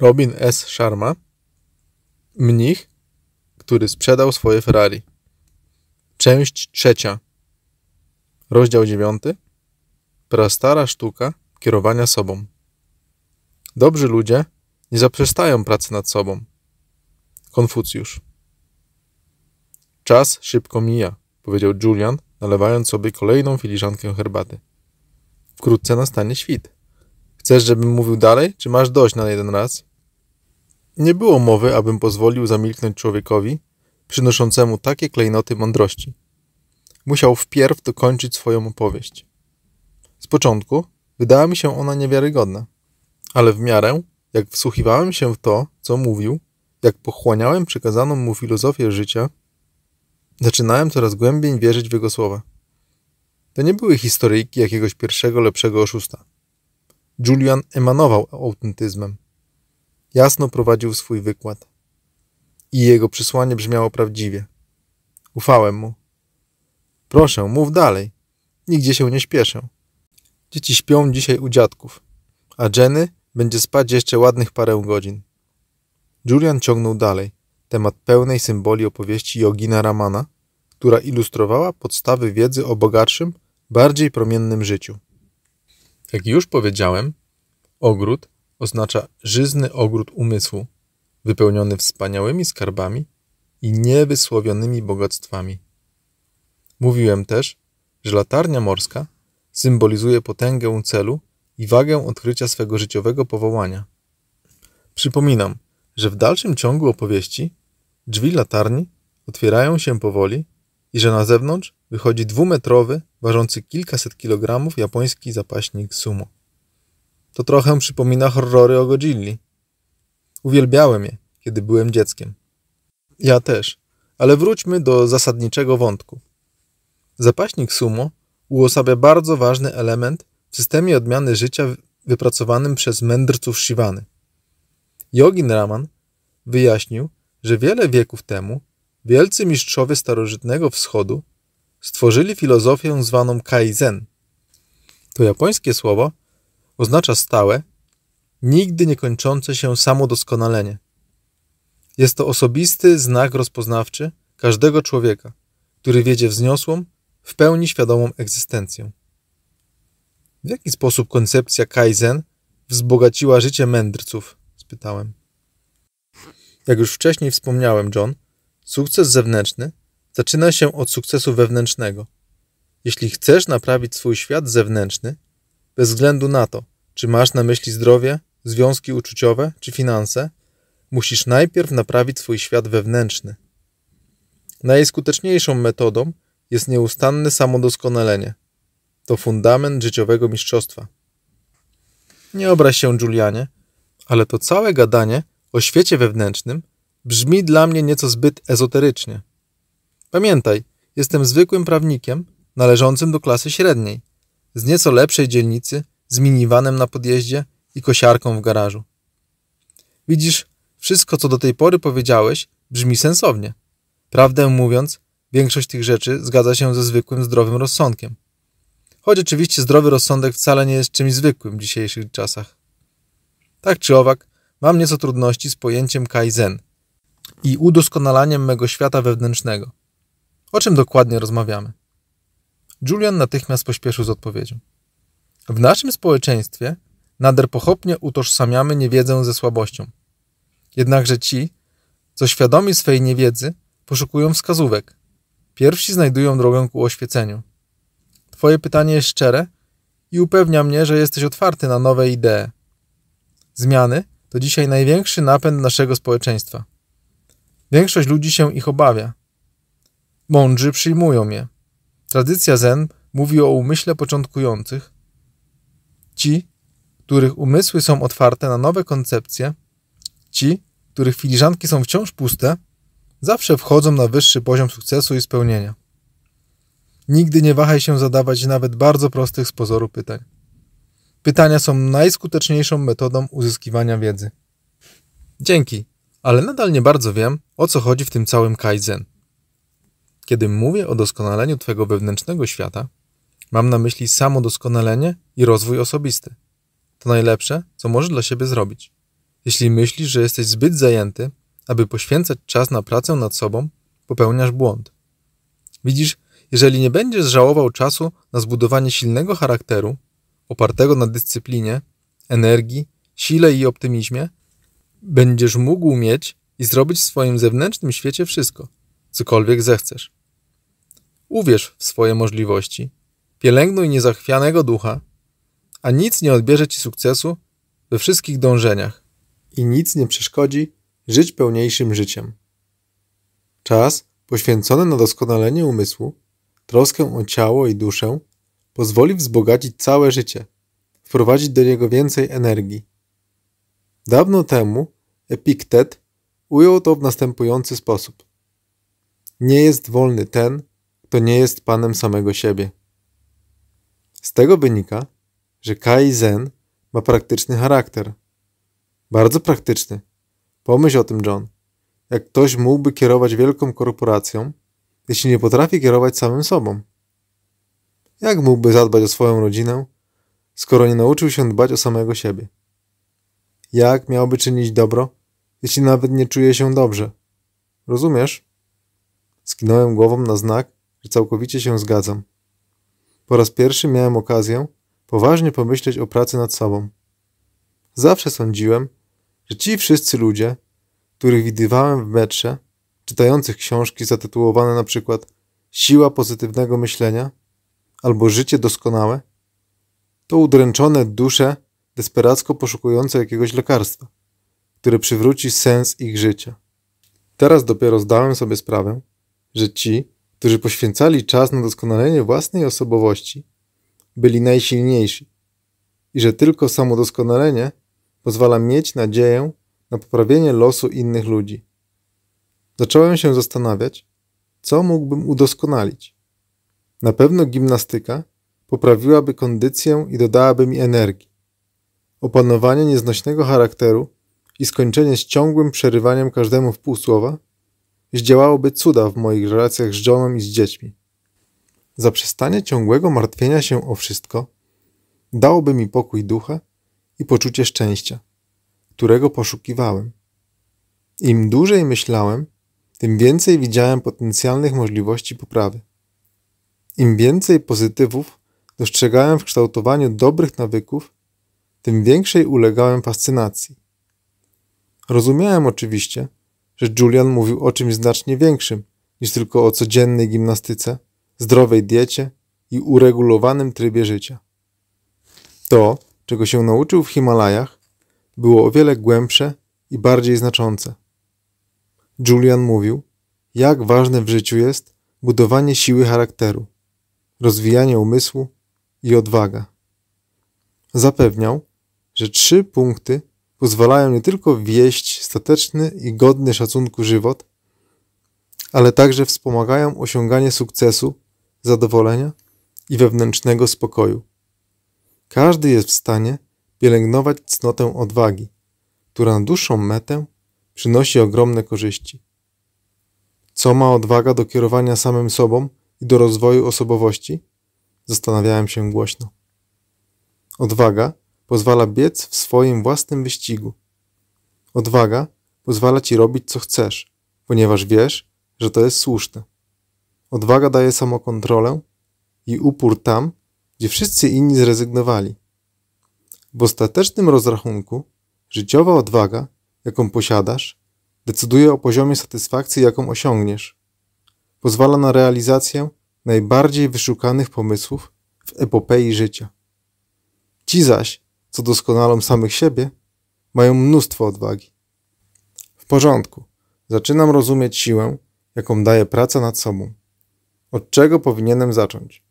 Robin S. Sharma, mnich, który sprzedał swoje Ferrari. Część trzecia. Rozdział dziewiąty. Prastara sztuka kierowania sobą. Dobrzy ludzie nie zaprzestają pracy nad sobą. Konfucjusz. Czas szybko mija, powiedział Julian, nalewając sobie kolejną filiżankę herbaty. Wkrótce nastanie świt. Chcesz, żebym mówił dalej, czy masz dość na jeden raz? Nie było mowy, abym pozwolił zamilknąć człowiekowi, przynoszącemu takie klejnoty mądrości. Musiał wpierw dokończyć swoją opowieść. Z początku wydała mi się ona niewiarygodna, ale w miarę, jak wsłuchiwałem się w to, co mówił, jak pochłaniałem przekazaną mu filozofię życia, zaczynałem coraz głębiej wierzyć w jego słowa. To nie były historyjki jakiegoś pierwszego lepszego oszusta. Julian emanował autentyzmem jasno prowadził swój wykład. I jego przesłanie brzmiało prawdziwie. Ufałem mu. Proszę, mów dalej. Nigdzie się nie śpieszę. Dzieci śpią dzisiaj u dziadków, a Jenny będzie spać jeszcze ładnych parę godzin. Julian ciągnął dalej temat pełnej symboli opowieści Jogina Ramana, która ilustrowała podstawy wiedzy o bogatszym, bardziej promiennym życiu. Jak już powiedziałem, ogród oznacza żyzny ogród umysłu, wypełniony wspaniałymi skarbami i niewysłowionymi bogactwami. Mówiłem też, że latarnia morska symbolizuje potęgę celu i wagę odkrycia swego życiowego powołania. Przypominam, że w dalszym ciągu opowieści drzwi latarni otwierają się powoli i że na zewnątrz wychodzi dwumetrowy, ważący kilkaset kilogramów japoński zapaśnik sumo. To trochę przypomina horrory o Godzilli. Uwielbiałem je, kiedy byłem dzieckiem. Ja też, ale wróćmy do zasadniczego wątku. Zapaśnik sumo uosabia bardzo ważny element w systemie odmiany życia wypracowanym przez mędrców Shivany. Jogin Raman wyjaśnił, że wiele wieków temu wielcy mistrzowie starożytnego wschodu stworzyli filozofię zwaną kaizen. To japońskie słowo oznacza stałe, nigdy niekończące się samodoskonalenie. Jest to osobisty znak rozpoznawczy każdego człowieka, który wiedzie wzniosłą, w pełni świadomą egzystencję. W jaki sposób koncepcja Kaizen wzbogaciła życie mędrców? spytałem. Jak już wcześniej wspomniałem, John, sukces zewnętrzny zaczyna się od sukcesu wewnętrznego. Jeśli chcesz naprawić swój świat zewnętrzny, bez względu na to, czy masz na myśli zdrowie, związki uczuciowe czy finanse, musisz najpierw naprawić swój świat wewnętrzny. Najskuteczniejszą metodą jest nieustanne samodoskonalenie. To fundament życiowego mistrzostwa. Nie obraź się, Julianie, ale to całe gadanie o świecie wewnętrznym brzmi dla mnie nieco zbyt ezoterycznie. Pamiętaj, jestem zwykłym prawnikiem należącym do klasy średniej z nieco lepszej dzielnicy, z minivanem na podjeździe i kosiarką w garażu. Widzisz, wszystko co do tej pory powiedziałeś brzmi sensownie. Prawdę mówiąc, większość tych rzeczy zgadza się ze zwykłym zdrowym rozsądkiem. Choć oczywiście zdrowy rozsądek wcale nie jest czymś zwykłym w dzisiejszych czasach. Tak czy owak, mam nieco trudności z pojęciem kaizen i udoskonalaniem mego świata wewnętrznego. O czym dokładnie rozmawiamy? Julian natychmiast pośpieszył z odpowiedzią. W naszym społeczeństwie nader pochopnie utożsamiamy niewiedzę ze słabością. Jednakże ci, co świadomi swej niewiedzy, poszukują wskazówek. Pierwsi znajdują drogę ku oświeceniu. Twoje pytanie jest szczere i upewnia mnie, że jesteś otwarty na nowe idee. Zmiany to dzisiaj największy napęd naszego społeczeństwa. Większość ludzi się ich obawia. Mądrzy przyjmują je Tradycja Zen mówi o umyśle początkujących. Ci, których umysły są otwarte na nowe koncepcje, ci, których filiżanki są wciąż puste, zawsze wchodzą na wyższy poziom sukcesu i spełnienia. Nigdy nie wahaj się zadawać nawet bardzo prostych z pozoru pytań. Pytania są najskuteczniejszą metodą uzyskiwania wiedzy. Dzięki, ale nadal nie bardzo wiem, o co chodzi w tym całym kaizen. Kiedy mówię o doskonaleniu Twojego wewnętrznego świata, mam na myśli samo doskonalenie i rozwój osobisty. To najlepsze, co możesz dla siebie zrobić. Jeśli myślisz, że jesteś zbyt zajęty, aby poświęcać czas na pracę nad sobą, popełniasz błąd. Widzisz, jeżeli nie będziesz żałował czasu na zbudowanie silnego charakteru, opartego na dyscyplinie, energii, sile i optymizmie, będziesz mógł mieć i zrobić w swoim zewnętrznym świecie wszystko, cokolwiek zechcesz. Uwierz w swoje możliwości, pielęgnuj niezachwianego ducha, a nic nie odbierze ci sukcesu we wszystkich dążeniach i nic nie przeszkodzi żyć pełniejszym życiem. Czas poświęcony na doskonalenie umysłu, troskę o ciało i duszę, pozwoli wzbogacić całe życie, wprowadzić do niego więcej energii. Dawno temu Epiktet ujął to w następujący sposób. Nie jest wolny ten, to nie jest panem samego siebie. Z tego wynika, że Kaizen ma praktyczny charakter. Bardzo praktyczny. Pomyśl o tym, John. Jak ktoś mógłby kierować wielką korporacją, jeśli nie potrafi kierować samym sobą? Jak mógłby zadbać o swoją rodzinę, skoro nie nauczył się dbać o samego siebie? Jak miałby czynić dobro, jeśli nawet nie czuje się dobrze? Rozumiesz? Skinąłem głową na znak, że całkowicie się zgadzam. Po raz pierwszy miałem okazję poważnie pomyśleć o pracy nad sobą. Zawsze sądziłem, że ci wszyscy ludzie, których widywałem w metrze, czytających książki zatytułowane na przykład Siła pozytywnego myślenia albo Życie doskonałe, to udręczone dusze desperacko poszukujące jakiegoś lekarstwa, które przywróci sens ich życia. Teraz dopiero zdałem sobie sprawę, że ci, którzy poświęcali czas na doskonalenie własnej osobowości, byli najsilniejsi i że tylko samodoskonalenie pozwala mieć nadzieję na poprawienie losu innych ludzi. Zacząłem się zastanawiać, co mógłbym udoskonalić. Na pewno gimnastyka poprawiłaby kondycję i dodałaby mi energii. Opanowanie nieznośnego charakteru i skończenie z ciągłym przerywaniem każdemu w półsłowa zdziałałoby cuda w moich relacjach z żoną i z dziećmi. Zaprzestanie ciągłego martwienia się o wszystko dałoby mi pokój ducha i poczucie szczęścia, którego poszukiwałem. Im dłużej myślałem, tym więcej widziałem potencjalnych możliwości poprawy. Im więcej pozytywów dostrzegałem w kształtowaniu dobrych nawyków, tym większej ulegałem fascynacji. Rozumiałem oczywiście, że Julian mówił o czymś znacznie większym niż tylko o codziennej gimnastyce, zdrowej diecie i uregulowanym trybie życia. To, czego się nauczył w Himalajach, było o wiele głębsze i bardziej znaczące. Julian mówił, jak ważne w życiu jest budowanie siły charakteru, rozwijanie umysłu i odwaga. Zapewniał, że trzy punkty pozwalają nie tylko wieść stateczny i godny szacunku żywot, ale także wspomagają osiąganie sukcesu, zadowolenia i wewnętrznego spokoju. Każdy jest w stanie pielęgnować cnotę odwagi, która na dłuższą metę przynosi ogromne korzyści. Co ma odwaga do kierowania samym sobą i do rozwoju osobowości? Zastanawiałem się głośno. Odwaga pozwala biec w swoim własnym wyścigu. Odwaga pozwala ci robić co chcesz, ponieważ wiesz, że to jest słuszne. Odwaga daje samokontrolę i upór tam, gdzie wszyscy inni zrezygnowali. W ostatecznym rozrachunku życiowa odwaga, jaką posiadasz, decyduje o poziomie satysfakcji, jaką osiągniesz. Pozwala na realizację najbardziej wyszukanych pomysłów w epopei życia. Ci zaś, co doskonalą samych siebie, mają mnóstwo odwagi. W porządku, zaczynam rozumieć siłę, jaką daje praca nad sobą. Od czego powinienem zacząć?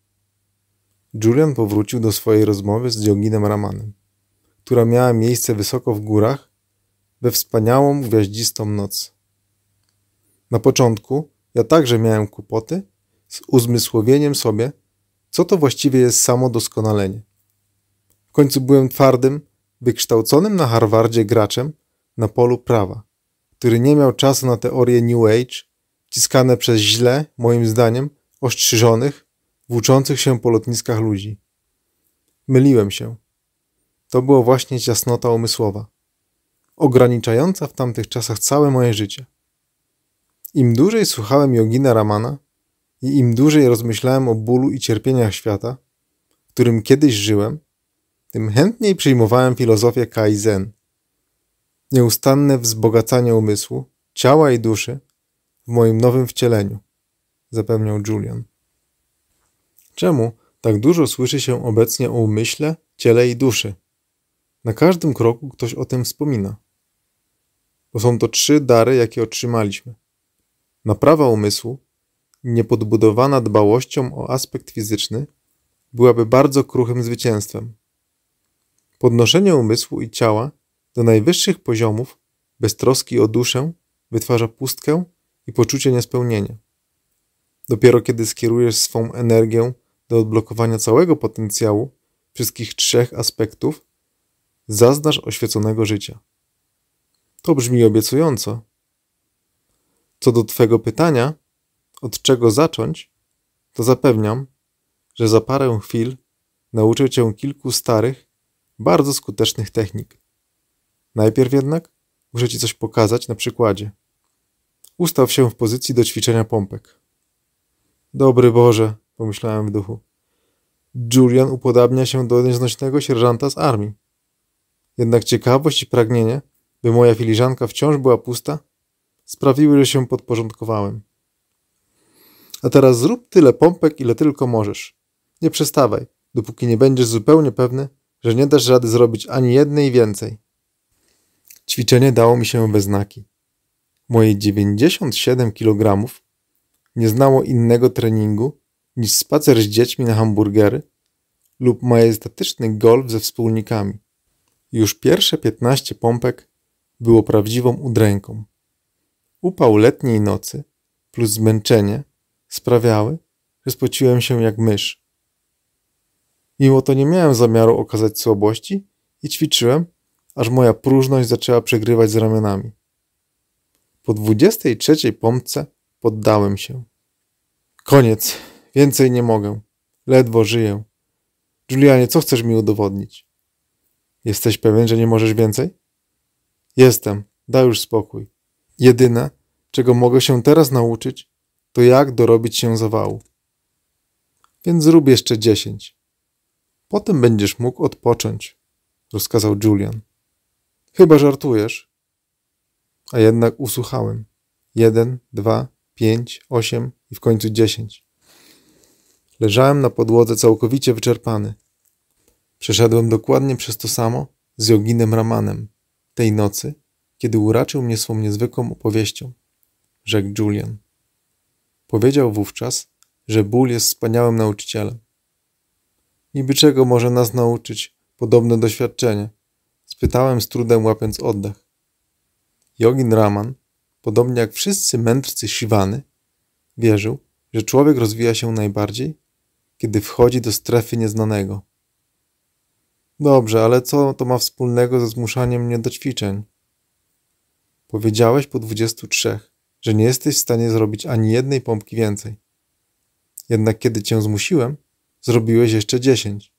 Julian powrócił do swojej rozmowy z Dioginem Ramanem, która miała miejsce wysoko w górach, we wspaniałą gwiaździstą noc. Na początku ja także miałem kłopoty z uzmysłowieniem sobie, co to właściwie jest samo doskonalenie końcu byłem twardym, wykształconym na Harvardzie graczem na polu prawa, który nie miał czasu na teorie New Age, ciskane przez źle, moim zdaniem, ostrzyżonych, włóczących się po lotniskach ludzi. Myliłem się. To była właśnie ciasnota umysłowa, ograniczająca w tamtych czasach całe moje życie. Im dłużej słuchałem Jogina Ramana i im dłużej rozmyślałem o bólu i cierpieniach świata, w którym kiedyś żyłem, tym chętniej przyjmowałem filozofię Kaizen. Nieustanne wzbogacanie umysłu, ciała i duszy w moim nowym wcieleniu, zapewniał Julian. Czemu tak dużo słyszy się obecnie o umyśle, ciele i duszy? Na każdym kroku ktoś o tym wspomina. Bo są to trzy dary, jakie otrzymaliśmy. Naprawa umysłu, niepodbudowana dbałością o aspekt fizyczny, byłaby bardzo kruchym zwycięstwem. Podnoszenie umysłu i ciała do najwyższych poziomów bez troski o duszę wytwarza pustkę i poczucie niespełnienia. Dopiero kiedy skierujesz swą energię do odblokowania całego potencjału, wszystkich trzech aspektów, zaznasz oświeconego życia. To brzmi obiecująco. Co do twojego pytania, od czego zacząć, to zapewniam, że za parę chwil nauczę Cię kilku starych, bardzo skutecznych technik. Najpierw jednak muszę Ci coś pokazać na przykładzie. Ustaw się w pozycji do ćwiczenia pompek. Dobry Boże, pomyślałem w duchu. Julian upodabnia się do nieznośnego sierżanta z armii. Jednak ciekawość i pragnienie, by moja filiżanka wciąż była pusta, sprawiły, że się podporządkowałem. A teraz zrób tyle pompek, ile tylko możesz. Nie przestawaj, dopóki nie będziesz zupełnie pewny, że nie dasz rady zrobić ani jednej więcej. Ćwiczenie dało mi się bez znaki. Moje 97 kg nie znało innego treningu niż spacer z dziećmi na hamburgery lub majestatyczny golf ze wspólnikami. Już pierwsze 15 pompek było prawdziwą udręką. Upał letniej nocy plus zmęczenie sprawiały, że spociłem się jak mysz. Mimo to nie miałem zamiaru okazać słabości i ćwiczyłem, aż moja próżność zaczęła przegrywać z ramionami. Po dwudziestej trzeciej pompce poddałem się. Koniec. Więcej nie mogę. Ledwo żyję. Julianie, co chcesz mi udowodnić? Jesteś pewien, że nie możesz więcej? Jestem. Daj już spokój. Jedyne, czego mogę się teraz nauczyć, to jak dorobić się zawału. Więc zrób jeszcze dziesięć. Potem będziesz mógł odpocząć, rozkazał Julian. Chyba żartujesz. A jednak usłuchałem. Jeden, dwa, pięć, osiem i w końcu dziesięć. Leżałem na podłodze całkowicie wyczerpany. Przeszedłem dokładnie przez to samo z Joginem Ramanem tej nocy, kiedy uraczył mnie swą niezwykłą opowieścią, rzekł Julian. Powiedział wówczas, że ból jest wspaniałym nauczycielem. Niby czego może nas nauczyć podobne doświadczenie? Spytałem z trudem łapiąc oddech. Jogin Raman, podobnie jak wszyscy mędrcy Siwany, wierzył, że człowiek rozwija się najbardziej, kiedy wchodzi do strefy nieznanego. Dobrze, ale co to ma wspólnego ze zmuszaniem mnie do ćwiczeń? Powiedziałeś po 23, że nie jesteś w stanie zrobić ani jednej pompki więcej. Jednak kiedy cię zmusiłem, zrobiłeś jeszcze dziesięć.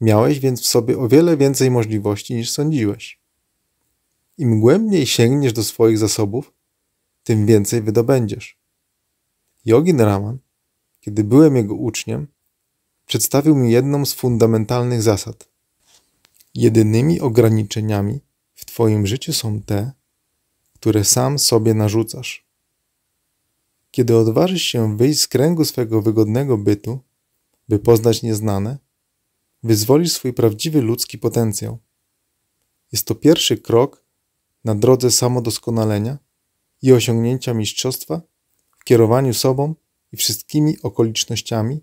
Miałeś więc w sobie o wiele więcej możliwości niż sądziłeś. Im głębiej sięgniesz do swoich zasobów, tym więcej wydobędziesz. Jogin Raman, kiedy byłem jego uczniem, przedstawił mi jedną z fundamentalnych zasad. Jedynymi ograniczeniami w Twoim życiu są te, które sam sobie narzucasz. Kiedy odważysz się wyjść z kręgu swego wygodnego bytu, by poznać nieznane, wyzwolisz swój prawdziwy ludzki potencjał. Jest to pierwszy krok na drodze samodoskonalenia i osiągnięcia mistrzostwa w kierowaniu sobą i wszystkimi okolicznościami,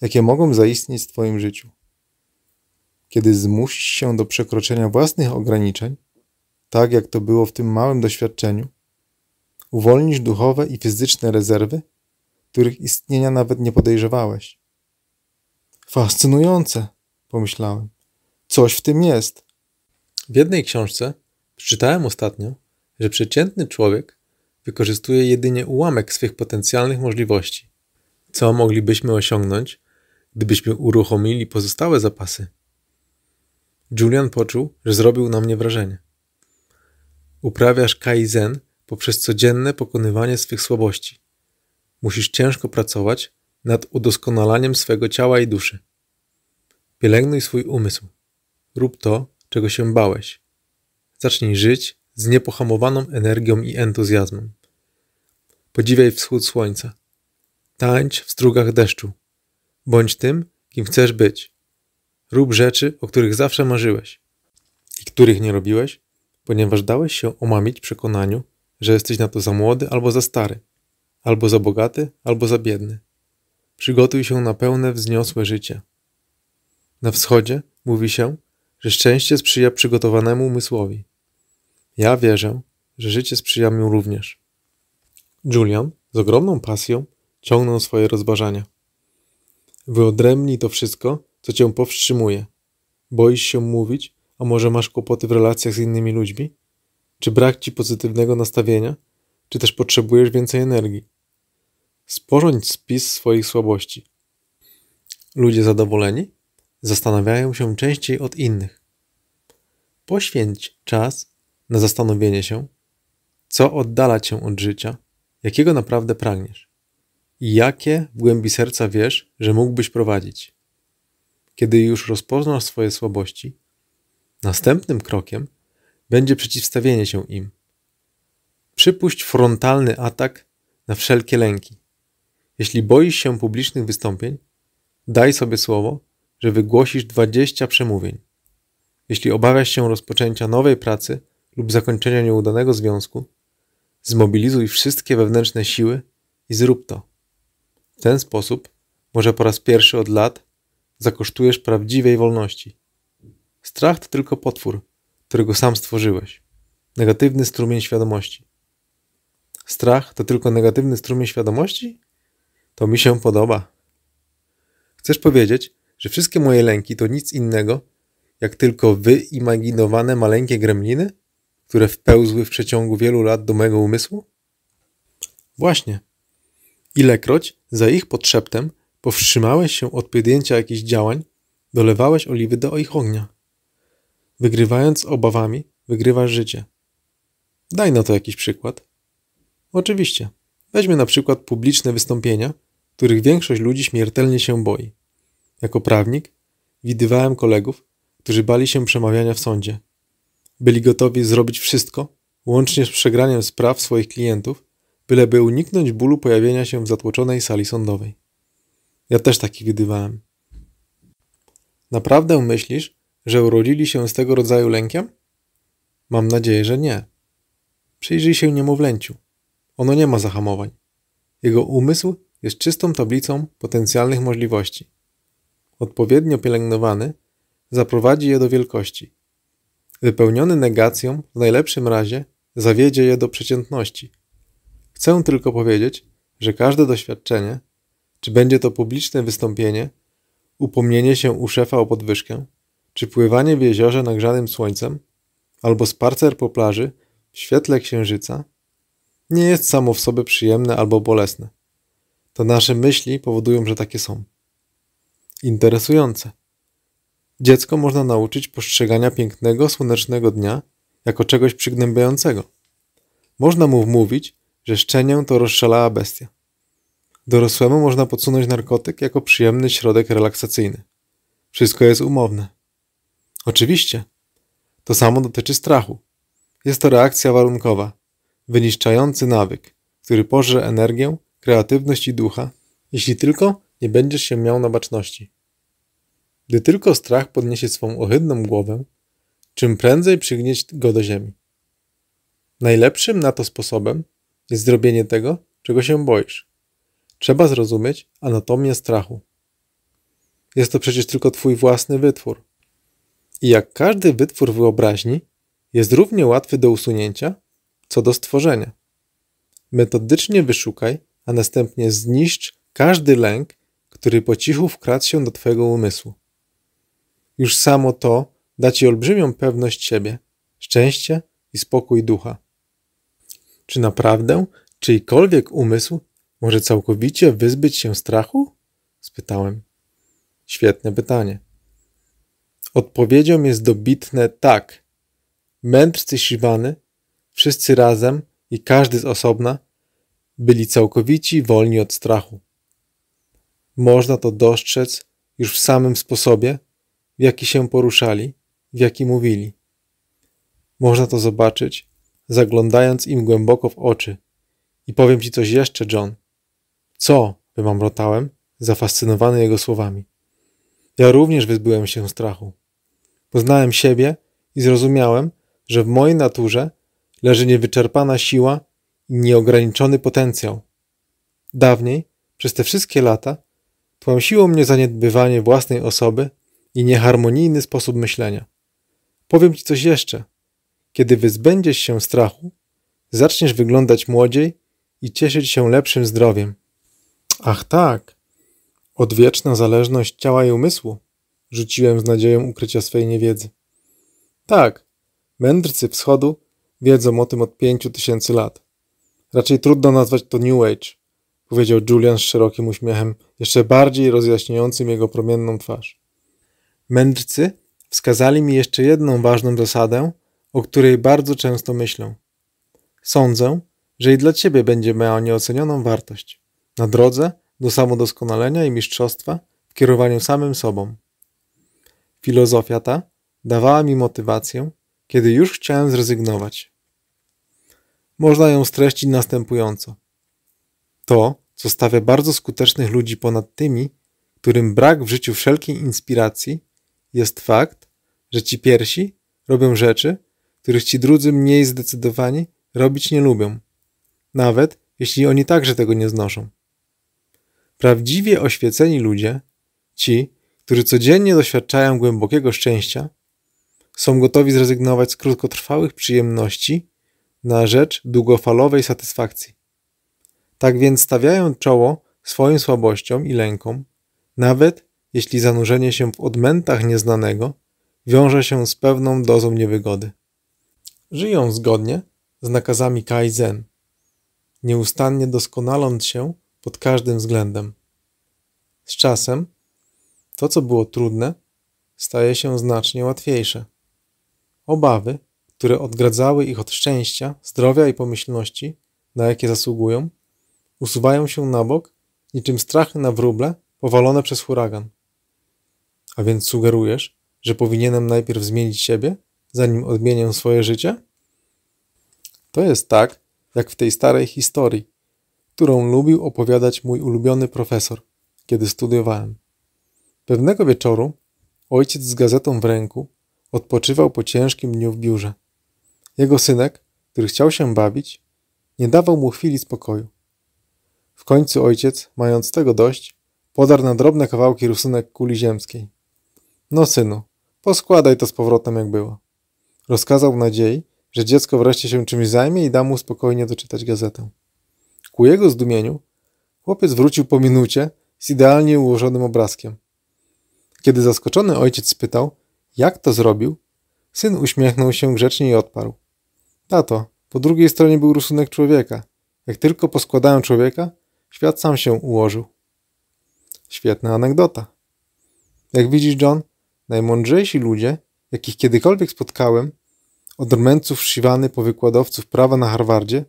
jakie mogą zaistnieć w Twoim życiu. Kiedy zmusisz się do przekroczenia własnych ograniczeń, tak jak to było w tym małym doświadczeniu, uwolnisz duchowe i fizyczne rezerwy, których istnienia nawet nie podejrzewałeś. Fascynujące, pomyślałem. Coś w tym jest. W jednej książce przeczytałem ostatnio, że przeciętny człowiek wykorzystuje jedynie ułamek swych potencjalnych możliwości. Co moglibyśmy osiągnąć, gdybyśmy uruchomili pozostałe zapasy? Julian poczuł, że zrobił na mnie wrażenie. Uprawiasz kaizen poprzez codzienne pokonywanie swych słabości. Musisz ciężko pracować, nad udoskonalaniem swego ciała i duszy. Pielęgnuj swój umysł. Rób to, czego się bałeś. Zacznij żyć z niepohamowaną energią i entuzjazmem. Podziwiaj wschód słońca. Tańcz w strugach deszczu. Bądź tym, kim chcesz być. Rób rzeczy, o których zawsze marzyłeś i których nie robiłeś, ponieważ dałeś się omamić przekonaniu, że jesteś na to za młody albo za stary, albo za bogaty, albo za biedny. Przygotuj się na pełne wzniosłe życie. Na wschodzie mówi się, że szczęście sprzyja przygotowanemu umysłowi. Ja wierzę, że życie sprzyja mi również. Julian z ogromną pasją ciągnął swoje rozważania. Wyodrębnij to wszystko, co cię powstrzymuje. Boisz się mówić, a może masz kłopoty w relacjach z innymi ludźmi? Czy brak ci pozytywnego nastawienia? Czy też potrzebujesz więcej energii? Sporządź spis swoich słabości. Ludzie zadowoleni zastanawiają się częściej od innych. Poświęć czas na zastanowienie się, co oddala cię od życia, jakiego naprawdę pragniesz i jakie w głębi serca wiesz, że mógłbyś prowadzić. Kiedy już rozpoznasz swoje słabości, następnym krokiem będzie przeciwstawienie się im. Przypuść frontalny atak na wszelkie lęki. Jeśli boisz się publicznych wystąpień, daj sobie słowo, że wygłosisz 20 przemówień. Jeśli obawiasz się rozpoczęcia nowej pracy lub zakończenia nieudanego związku, zmobilizuj wszystkie wewnętrzne siły i zrób to. W ten sposób, może po raz pierwszy od lat, zakosztujesz prawdziwej wolności. Strach to tylko potwór, którego sam stworzyłeś. Negatywny strumień świadomości. Strach to tylko negatywny strumień świadomości? To mi się podoba. Chcesz powiedzieć, że wszystkie moje lęki to nic innego, jak tylko wyimaginowane maleńkie gremliny, które wpełzły w przeciągu wielu lat do mego umysłu? Właśnie. Ilekroć za ich podszeptem powstrzymałeś się od podjęcia jakichś działań, dolewałeś oliwy do ich ognia. Wygrywając obawami, wygrywasz życie. Daj na to jakiś przykład. Oczywiście. Weźmy na przykład publiczne wystąpienia, których większość ludzi śmiertelnie się boi. Jako prawnik widywałem kolegów, którzy bali się przemawiania w sądzie. Byli gotowi zrobić wszystko, łącznie z przegraniem spraw swoich klientów, byleby uniknąć bólu pojawienia się w zatłoczonej sali sądowej. Ja też taki widywałem. Naprawdę myślisz, że urodzili się z tego rodzaju lękiem? Mam nadzieję, że nie. Przyjrzyj się niemowlęciu. Ono nie ma zahamowań. Jego umysł jest czystą tablicą potencjalnych możliwości. Odpowiednio pielęgnowany zaprowadzi je do wielkości. Wypełniony negacją w najlepszym razie zawiedzie je do przeciętności. Chcę tylko powiedzieć, że każde doświadczenie, czy będzie to publiczne wystąpienie, upomnienie się u szefa o podwyżkę, czy pływanie w jeziorze nagrzanym słońcem, albo sparcer po plaży w świetle księżyca – nie jest samo w sobie przyjemne albo bolesne. To nasze myśli powodują, że takie są. Interesujące. Dziecko można nauczyć postrzegania pięknego, słonecznego dnia jako czegoś przygnębiającego. Można mu wmówić, że szczenię to rozszalała bestia. Dorosłemu można podsunąć narkotyk jako przyjemny środek relaksacyjny. Wszystko jest umowne. Oczywiście. To samo dotyczy strachu. Jest to reakcja warunkowa, wyniszczający nawyk, który pożre energię, kreatywność i ducha, jeśli tylko nie będziesz się miał na baczności. Gdy tylko strach podniesie swą ohydną głowę, czym prędzej przygnieć go do ziemi. Najlepszym na to sposobem jest zrobienie tego, czego się boisz. Trzeba zrozumieć anatomię strachu. Jest to przecież tylko twój własny wytwór. I jak każdy wytwór wyobraźni, jest równie łatwy do usunięcia, co do stworzenia. Metodycznie wyszukaj, a następnie zniszcz każdy lęk, który po cichu wkradł się do Twojego umysłu. Już samo to da Ci olbrzymią pewność siebie, szczęście i spokój ducha. Czy naprawdę czyjkolwiek umysł może całkowicie wyzbyć się strachu? spytałem. Świetne pytanie. Odpowiedzią jest dobitne tak. Mędrcy Siwany wszyscy razem i każdy z osobna, byli całkowici wolni od strachu. Można to dostrzec już w samym sposobie, w jaki się poruszali, w jaki mówili. Można to zobaczyć, zaglądając im głęboko w oczy. I powiem ci coś jeszcze, John. Co? wymamrotałem, zafascynowany jego słowami. Ja również wyzbyłem się strachu. Poznałem siebie i zrozumiałem, że w mojej naturze leży niewyczerpana siła i nieograniczony potencjał. Dawniej, przez te wszystkie lata, tłamsiło mnie zaniedbywanie własnej osoby i nieharmonijny sposób myślenia. Powiem ci coś jeszcze. Kiedy wyzbędziesz się strachu, zaczniesz wyglądać młodziej i cieszyć się lepszym zdrowiem. Ach tak, odwieczna zależność ciała i umysłu, rzuciłem z nadzieją ukrycia swej niewiedzy. Tak, mędrcy wschodu Wiedzą o tym od pięciu tysięcy lat. Raczej trudno nazwać to New Age, powiedział Julian z szerokim uśmiechem, jeszcze bardziej rozjaśniającym jego promienną twarz. Mędrcy wskazali mi jeszcze jedną ważną zasadę, o której bardzo często myślę. Sądzę, że i dla ciebie będzie miała nieocenioną wartość. Na drodze do samodoskonalenia i mistrzostwa w kierowaniu samym sobą. Filozofia ta dawała mi motywację, kiedy już chciałem zrezygnować można ją streścić następująco. To, co stawia bardzo skutecznych ludzi ponad tymi, którym brak w życiu wszelkiej inspiracji, jest fakt, że ci pierwsi robią rzeczy, których ci drudzy mniej zdecydowani robić nie lubią, nawet jeśli oni także tego nie znoszą. Prawdziwie oświeceni ludzie, ci, którzy codziennie doświadczają głębokiego szczęścia, są gotowi zrezygnować z krótkotrwałych przyjemności na rzecz długofalowej satysfakcji. Tak więc stawiają czoło swoim słabościom i lękom, nawet jeśli zanurzenie się w odmętach nieznanego wiąże się z pewną dozą niewygody. Żyją zgodnie z nakazami Kaizen, nieustannie doskonaląc się pod każdym względem. Z czasem to, co było trudne, staje się znacznie łatwiejsze. Obawy które odgradzały ich od szczęścia, zdrowia i pomyślności, na jakie zasługują, usuwają się na bok, niczym strachy na wróble powalone przez huragan. A więc sugerujesz, że powinienem najpierw zmienić siebie, zanim odmienię swoje życie? To jest tak, jak w tej starej historii, którą lubił opowiadać mój ulubiony profesor, kiedy studiowałem. Pewnego wieczoru ojciec z gazetą w ręku odpoczywał po ciężkim dniu w biurze. Jego synek, który chciał się bawić, nie dawał mu chwili spokoju. W końcu ojciec, mając tego dość, podarł na drobne kawałki rusunek kuli ziemskiej. No synu, poskładaj to z powrotem jak było. Rozkazał w nadziei, że dziecko wreszcie się czymś zajmie i da mu spokojnie doczytać gazetę. Ku jego zdumieniu, chłopiec wrócił po minucie z idealnie ułożonym obrazkiem. Kiedy zaskoczony ojciec spytał, jak to zrobił, syn uśmiechnął się grzecznie i odparł. Tato, po drugiej stronie był rysunek człowieka. Jak tylko poskładałem człowieka, świat sam się ułożył. Świetna anegdota. Jak widzisz, John, najmądrzejsi ludzie, jakich kiedykolwiek spotkałem, od rmęców Shivany po wykładowców prawa na Harvardzie,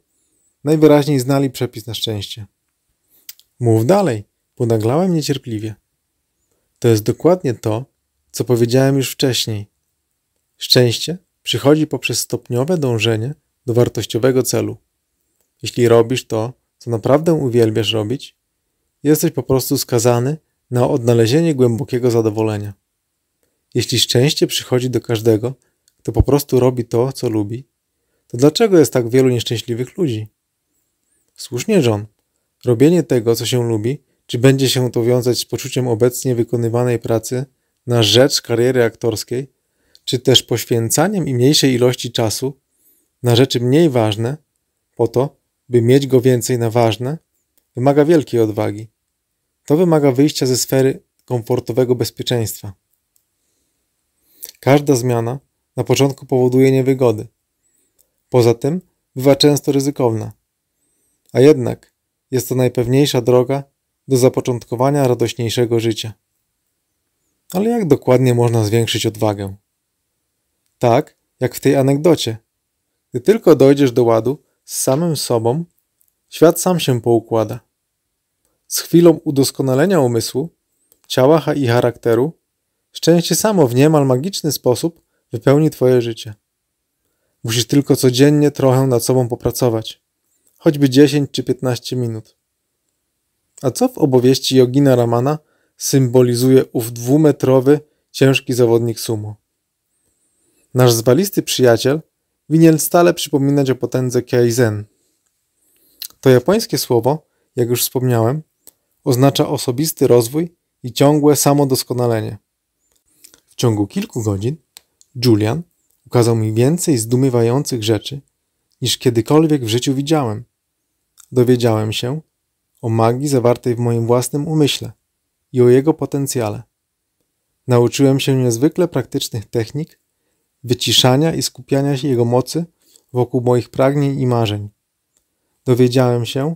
najwyraźniej znali przepis na szczęście. Mów dalej, ponaglałem niecierpliwie. To jest dokładnie to, co powiedziałem już wcześniej. Szczęście przychodzi poprzez stopniowe dążenie do wartościowego celu. Jeśli robisz to, co naprawdę uwielbiasz robić, jesteś po prostu skazany na odnalezienie głębokiego zadowolenia. Jeśli szczęście przychodzi do każdego, kto po prostu robi to, co lubi, to dlaczego jest tak wielu nieszczęśliwych ludzi? Słusznie, John. Robienie tego, co się lubi, czy będzie się to wiązać z poczuciem obecnie wykonywanej pracy na rzecz kariery aktorskiej, czy też poświęcaniem i mniejszej ilości czasu na rzeczy mniej ważne, po to, by mieć go więcej na ważne, wymaga wielkiej odwagi. To wymaga wyjścia ze sfery komfortowego bezpieczeństwa. Każda zmiana na początku powoduje niewygody. Poza tym bywa często ryzykowna. A jednak jest to najpewniejsza droga do zapoczątkowania radośniejszego życia. Ale jak dokładnie można zwiększyć odwagę? Tak, jak w tej anegdocie. Gdy tylko dojdziesz do ładu z samym sobą, świat sam się poukłada. Z chwilą udoskonalenia umysłu, ciała i charakteru, szczęście samo w niemal magiczny sposób wypełni Twoje życie. Musisz tylko codziennie trochę nad sobą popracować, choćby 10 czy 15 minut. A co w obowieści Jogina Ramana symbolizuje ów dwumetrowy, ciężki zawodnik sumo? Nasz zwalisty przyjaciel winien stale przypominać o potędze Kaizen. To japońskie słowo, jak już wspomniałem, oznacza osobisty rozwój i ciągłe samodoskonalenie. W ciągu kilku godzin Julian ukazał mi więcej zdumiewających rzeczy, niż kiedykolwiek w życiu widziałem. Dowiedziałem się o magii zawartej w moim własnym umyśle i o jego potencjale. Nauczyłem się niezwykle praktycznych technik wyciszania i skupiania się Jego mocy wokół moich pragnień i marzeń. Dowiedziałem się,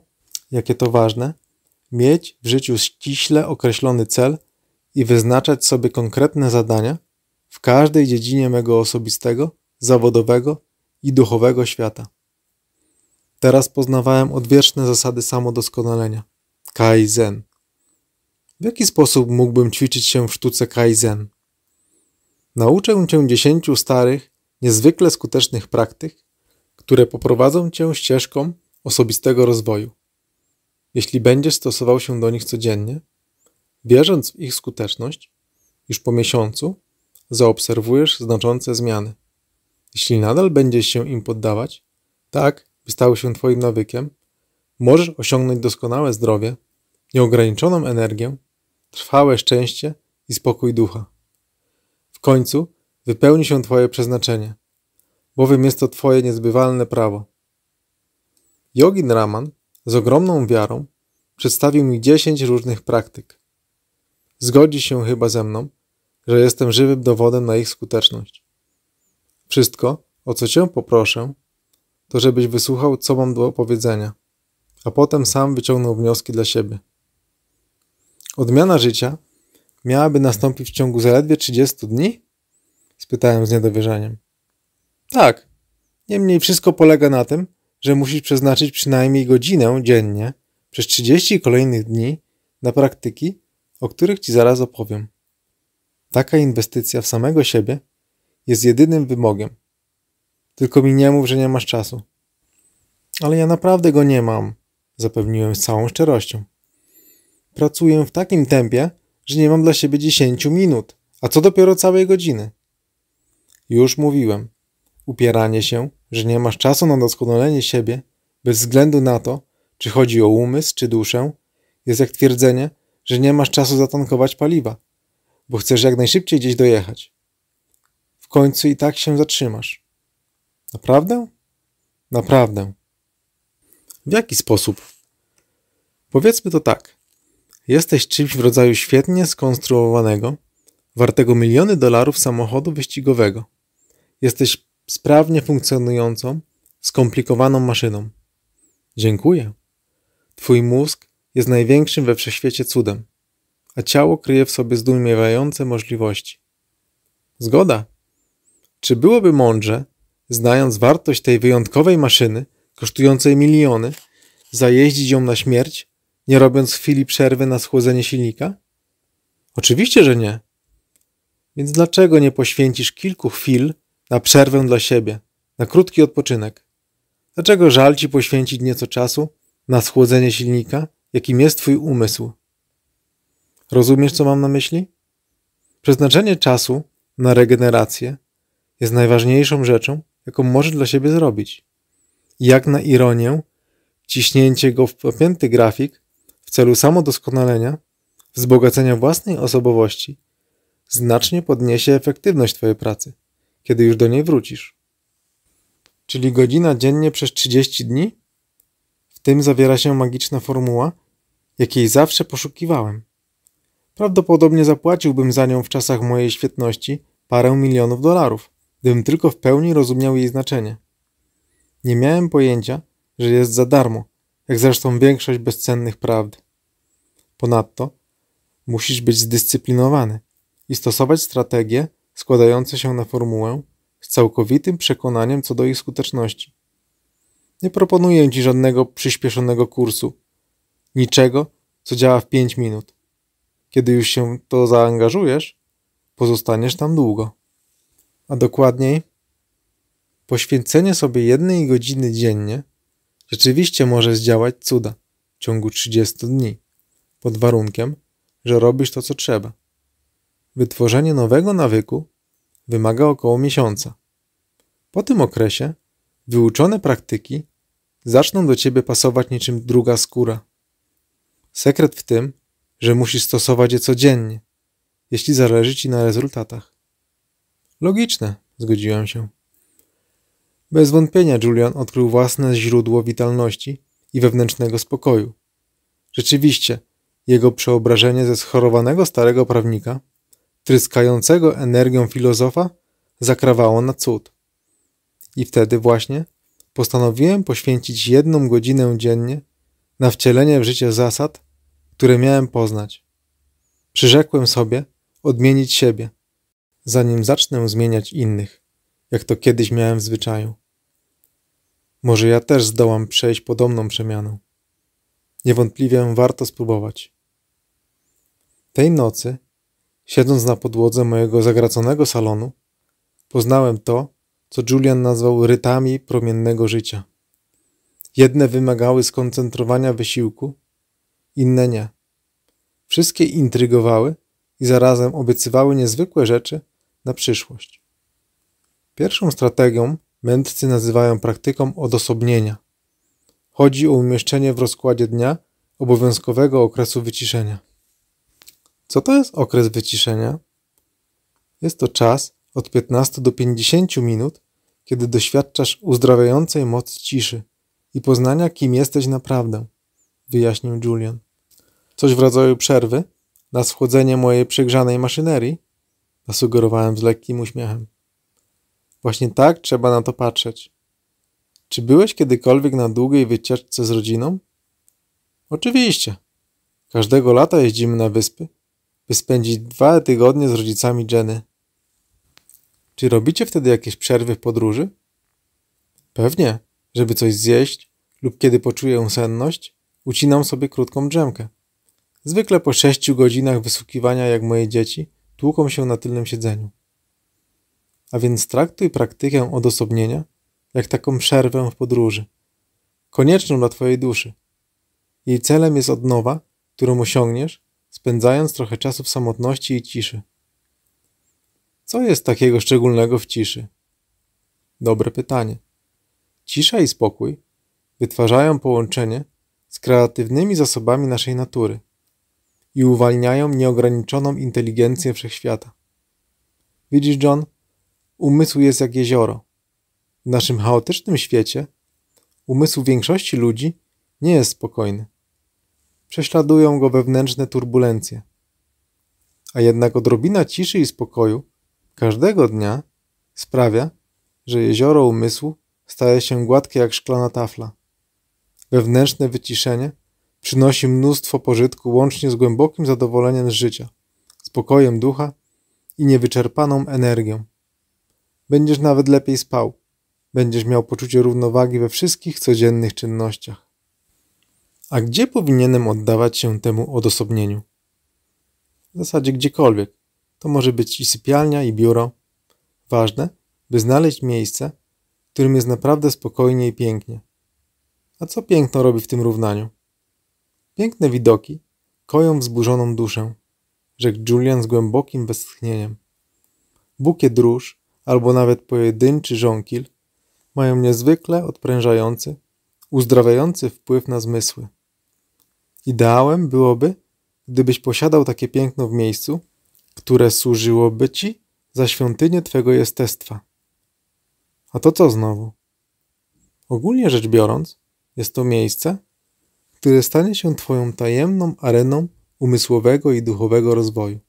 jakie to ważne, mieć w życiu ściśle określony cel i wyznaczać sobie konkretne zadania w każdej dziedzinie mego osobistego, zawodowego i duchowego świata. Teraz poznawałem odwieczne zasady samodoskonalenia Kaizen. W jaki sposób mógłbym ćwiczyć się w sztuce Kaizen? Nauczę cię dziesięciu starych, niezwykle skutecznych praktyk, które poprowadzą cię ścieżką osobistego rozwoju. Jeśli będziesz stosował się do nich codziennie, wierząc w ich skuteczność, już po miesiącu zaobserwujesz znaczące zmiany. Jeśli nadal będziesz się im poddawać, tak, by stały się Twoim nawykiem, możesz osiągnąć doskonałe zdrowie, nieograniczoną energię, trwałe szczęście i spokój ducha końcu wypełni się Twoje przeznaczenie, bowiem jest to Twoje niezbywalne prawo. Jogin Raman z ogromną wiarą przedstawił mi dziesięć różnych praktyk. Zgodzi się chyba ze mną, że jestem żywym dowodem na ich skuteczność. Wszystko, o co Cię poproszę, to żebyś wysłuchał, co mam do opowiedzenia, a potem sam wyciągnął wnioski dla siebie. Odmiana życia miałaby nastąpić w ciągu zaledwie 30 dni? Spytałem z niedowierzaniem. Tak. Niemniej wszystko polega na tym, że musisz przeznaczyć przynajmniej godzinę dziennie przez 30 kolejnych dni na praktyki, o których ci zaraz opowiem. Taka inwestycja w samego siebie jest jedynym wymogiem. Tylko mi nie mów, że nie masz czasu. Ale ja naprawdę go nie mam, zapewniłem z całą szczerością. Pracuję w takim tempie, że nie mam dla siebie dziesięciu minut, a co dopiero całej godziny. Już mówiłem. Upieranie się, że nie masz czasu na doskonalenie siebie, bez względu na to, czy chodzi o umysł czy duszę, jest jak twierdzenie, że nie masz czasu zatankować paliwa, bo chcesz jak najszybciej gdzieś dojechać. W końcu i tak się zatrzymasz. Naprawdę? Naprawdę. W jaki sposób? Powiedzmy to tak. Jesteś czymś w rodzaju świetnie skonstruowanego, wartego miliony dolarów samochodu wyścigowego. Jesteś sprawnie funkcjonującą, skomplikowaną maszyną. Dziękuję. Twój mózg jest największym we wszechświecie cudem, a ciało kryje w sobie zdumiewające możliwości. Zgoda. Czy byłoby mądrze, znając wartość tej wyjątkowej maszyny, kosztującej miliony, zajeździć ją na śmierć nie robiąc chwili przerwy na schłodzenie silnika? Oczywiście, że nie. Więc dlaczego nie poświęcisz kilku chwil na przerwę dla siebie, na krótki odpoczynek? Dlaczego żal ci poświęcić nieco czasu na schłodzenie silnika, jakim jest twój umysł? Rozumiesz, co mam na myśli? Przeznaczenie czasu na regenerację jest najważniejszą rzeczą, jaką możesz dla siebie zrobić. Jak na ironię, ciśnięcie go w napięty grafik celu samodoskonalenia, wzbogacenia własnej osobowości, znacznie podniesie efektywność Twojej pracy, kiedy już do niej wrócisz. Czyli godzina dziennie przez 30 dni? W tym zawiera się magiczna formuła, jakiej zawsze poszukiwałem. Prawdopodobnie zapłaciłbym za nią w czasach mojej świetności parę milionów dolarów, gdybym tylko w pełni rozumiał jej znaczenie. Nie miałem pojęcia, że jest za darmo, jak zresztą większość bezcennych prawd. Ponadto musisz być zdyscyplinowany i stosować strategie składające się na formułę z całkowitym przekonaniem co do ich skuteczności. Nie proponuję Ci żadnego przyspieszonego kursu, niczego, co działa w 5 minut. Kiedy już się to zaangażujesz, pozostaniesz tam długo. A dokładniej, poświęcenie sobie jednej godziny dziennie rzeczywiście może zdziałać cuda w ciągu 30 dni pod warunkiem, że robisz to, co trzeba. Wytworzenie nowego nawyku wymaga około miesiąca. Po tym okresie wyuczone praktyki zaczną do ciebie pasować niczym druga skóra. Sekret w tym, że musisz stosować je codziennie, jeśli zależy ci na rezultatach. Logiczne, zgodziłem się. Bez wątpienia Julian odkrył własne źródło witalności i wewnętrznego spokoju. Rzeczywiście, jego przeobrażenie ze schorowanego starego prawnika, tryskającego energią filozofa, zakrawało na cud. I wtedy właśnie postanowiłem poświęcić jedną godzinę dziennie na wcielenie w życie zasad, które miałem poznać. Przyrzekłem sobie odmienić siebie, zanim zacznę zmieniać innych, jak to kiedyś miałem w zwyczaju. Może ja też zdołam przejść podobną przemianę. Niewątpliwie warto spróbować. Tej nocy, siedząc na podłodze mojego zagraconego salonu, poznałem to, co Julian nazwał rytami promiennego życia. Jedne wymagały skoncentrowania wysiłku, inne nie. Wszystkie intrygowały i zarazem obiecywały niezwykłe rzeczy na przyszłość. Pierwszą strategią mędrcy nazywają praktyką odosobnienia. Chodzi o umieszczenie w rozkładzie dnia obowiązkowego okresu wyciszenia. Co to jest okres wyciszenia? Jest to czas od 15 do 50 minut, kiedy doświadczasz uzdrawiającej mocy ciszy i poznania, kim jesteś naprawdę, wyjaśnił Julian. Coś w rodzaju przerwy na schłodzenie mojej przegrzanej maszynerii? Zasugerowałem z lekkim uśmiechem. Właśnie tak trzeba na to patrzeć. Czy byłeś kiedykolwiek na długiej wycieczce z rodziną? Oczywiście. Każdego lata jeździmy na wyspy by spędzić dwa tygodnie z rodzicami Jenny. Czy robicie wtedy jakieś przerwy w podróży? Pewnie, żeby coś zjeść lub kiedy poczuję senność, ucinam sobie krótką drzemkę. Zwykle po sześciu godzinach wysłukiwania, jak moje dzieci, tłuką się na tylnym siedzeniu. A więc traktuj praktykę odosobnienia jak taką przerwę w podróży, konieczną dla Twojej duszy. Jej celem jest odnowa, którą osiągniesz, spędzając trochę czasu w samotności i ciszy. Co jest takiego szczególnego w ciszy? Dobre pytanie. Cisza i spokój wytwarzają połączenie z kreatywnymi zasobami naszej natury i uwalniają nieograniczoną inteligencję wszechświata. Widzisz, John, umysł jest jak jezioro. W naszym chaotycznym świecie umysł większości ludzi nie jest spokojny prześladują go wewnętrzne turbulencje. A jednak odrobina ciszy i spokoju każdego dnia sprawia, że jezioro umysłu staje się gładkie jak szklana tafla. Wewnętrzne wyciszenie przynosi mnóstwo pożytku łącznie z głębokim zadowoleniem z życia, spokojem ducha i niewyczerpaną energią. Będziesz nawet lepiej spał, będziesz miał poczucie równowagi we wszystkich codziennych czynnościach. A gdzie powinienem oddawać się temu odosobnieniu? W zasadzie gdziekolwiek. To może być i sypialnia, i biuro. Ważne, by znaleźć miejsce, w którym jest naprawdę spokojnie i pięknie. A co piękno robi w tym równaniu? Piękne widoki koją wzburzoną duszę, rzekł Julian z głębokim westchnieniem. Bukiet róż, albo nawet pojedynczy żonkil, mają niezwykle odprężający, uzdrawiający wpływ na zmysły. Ideałem byłoby, gdybyś posiadał takie piękno w miejscu, które służyłoby ci za świątynię twego jestestwa. A to co znowu? Ogólnie rzecz biorąc, jest to miejsce, które stanie się twoją tajemną areną umysłowego i duchowego rozwoju.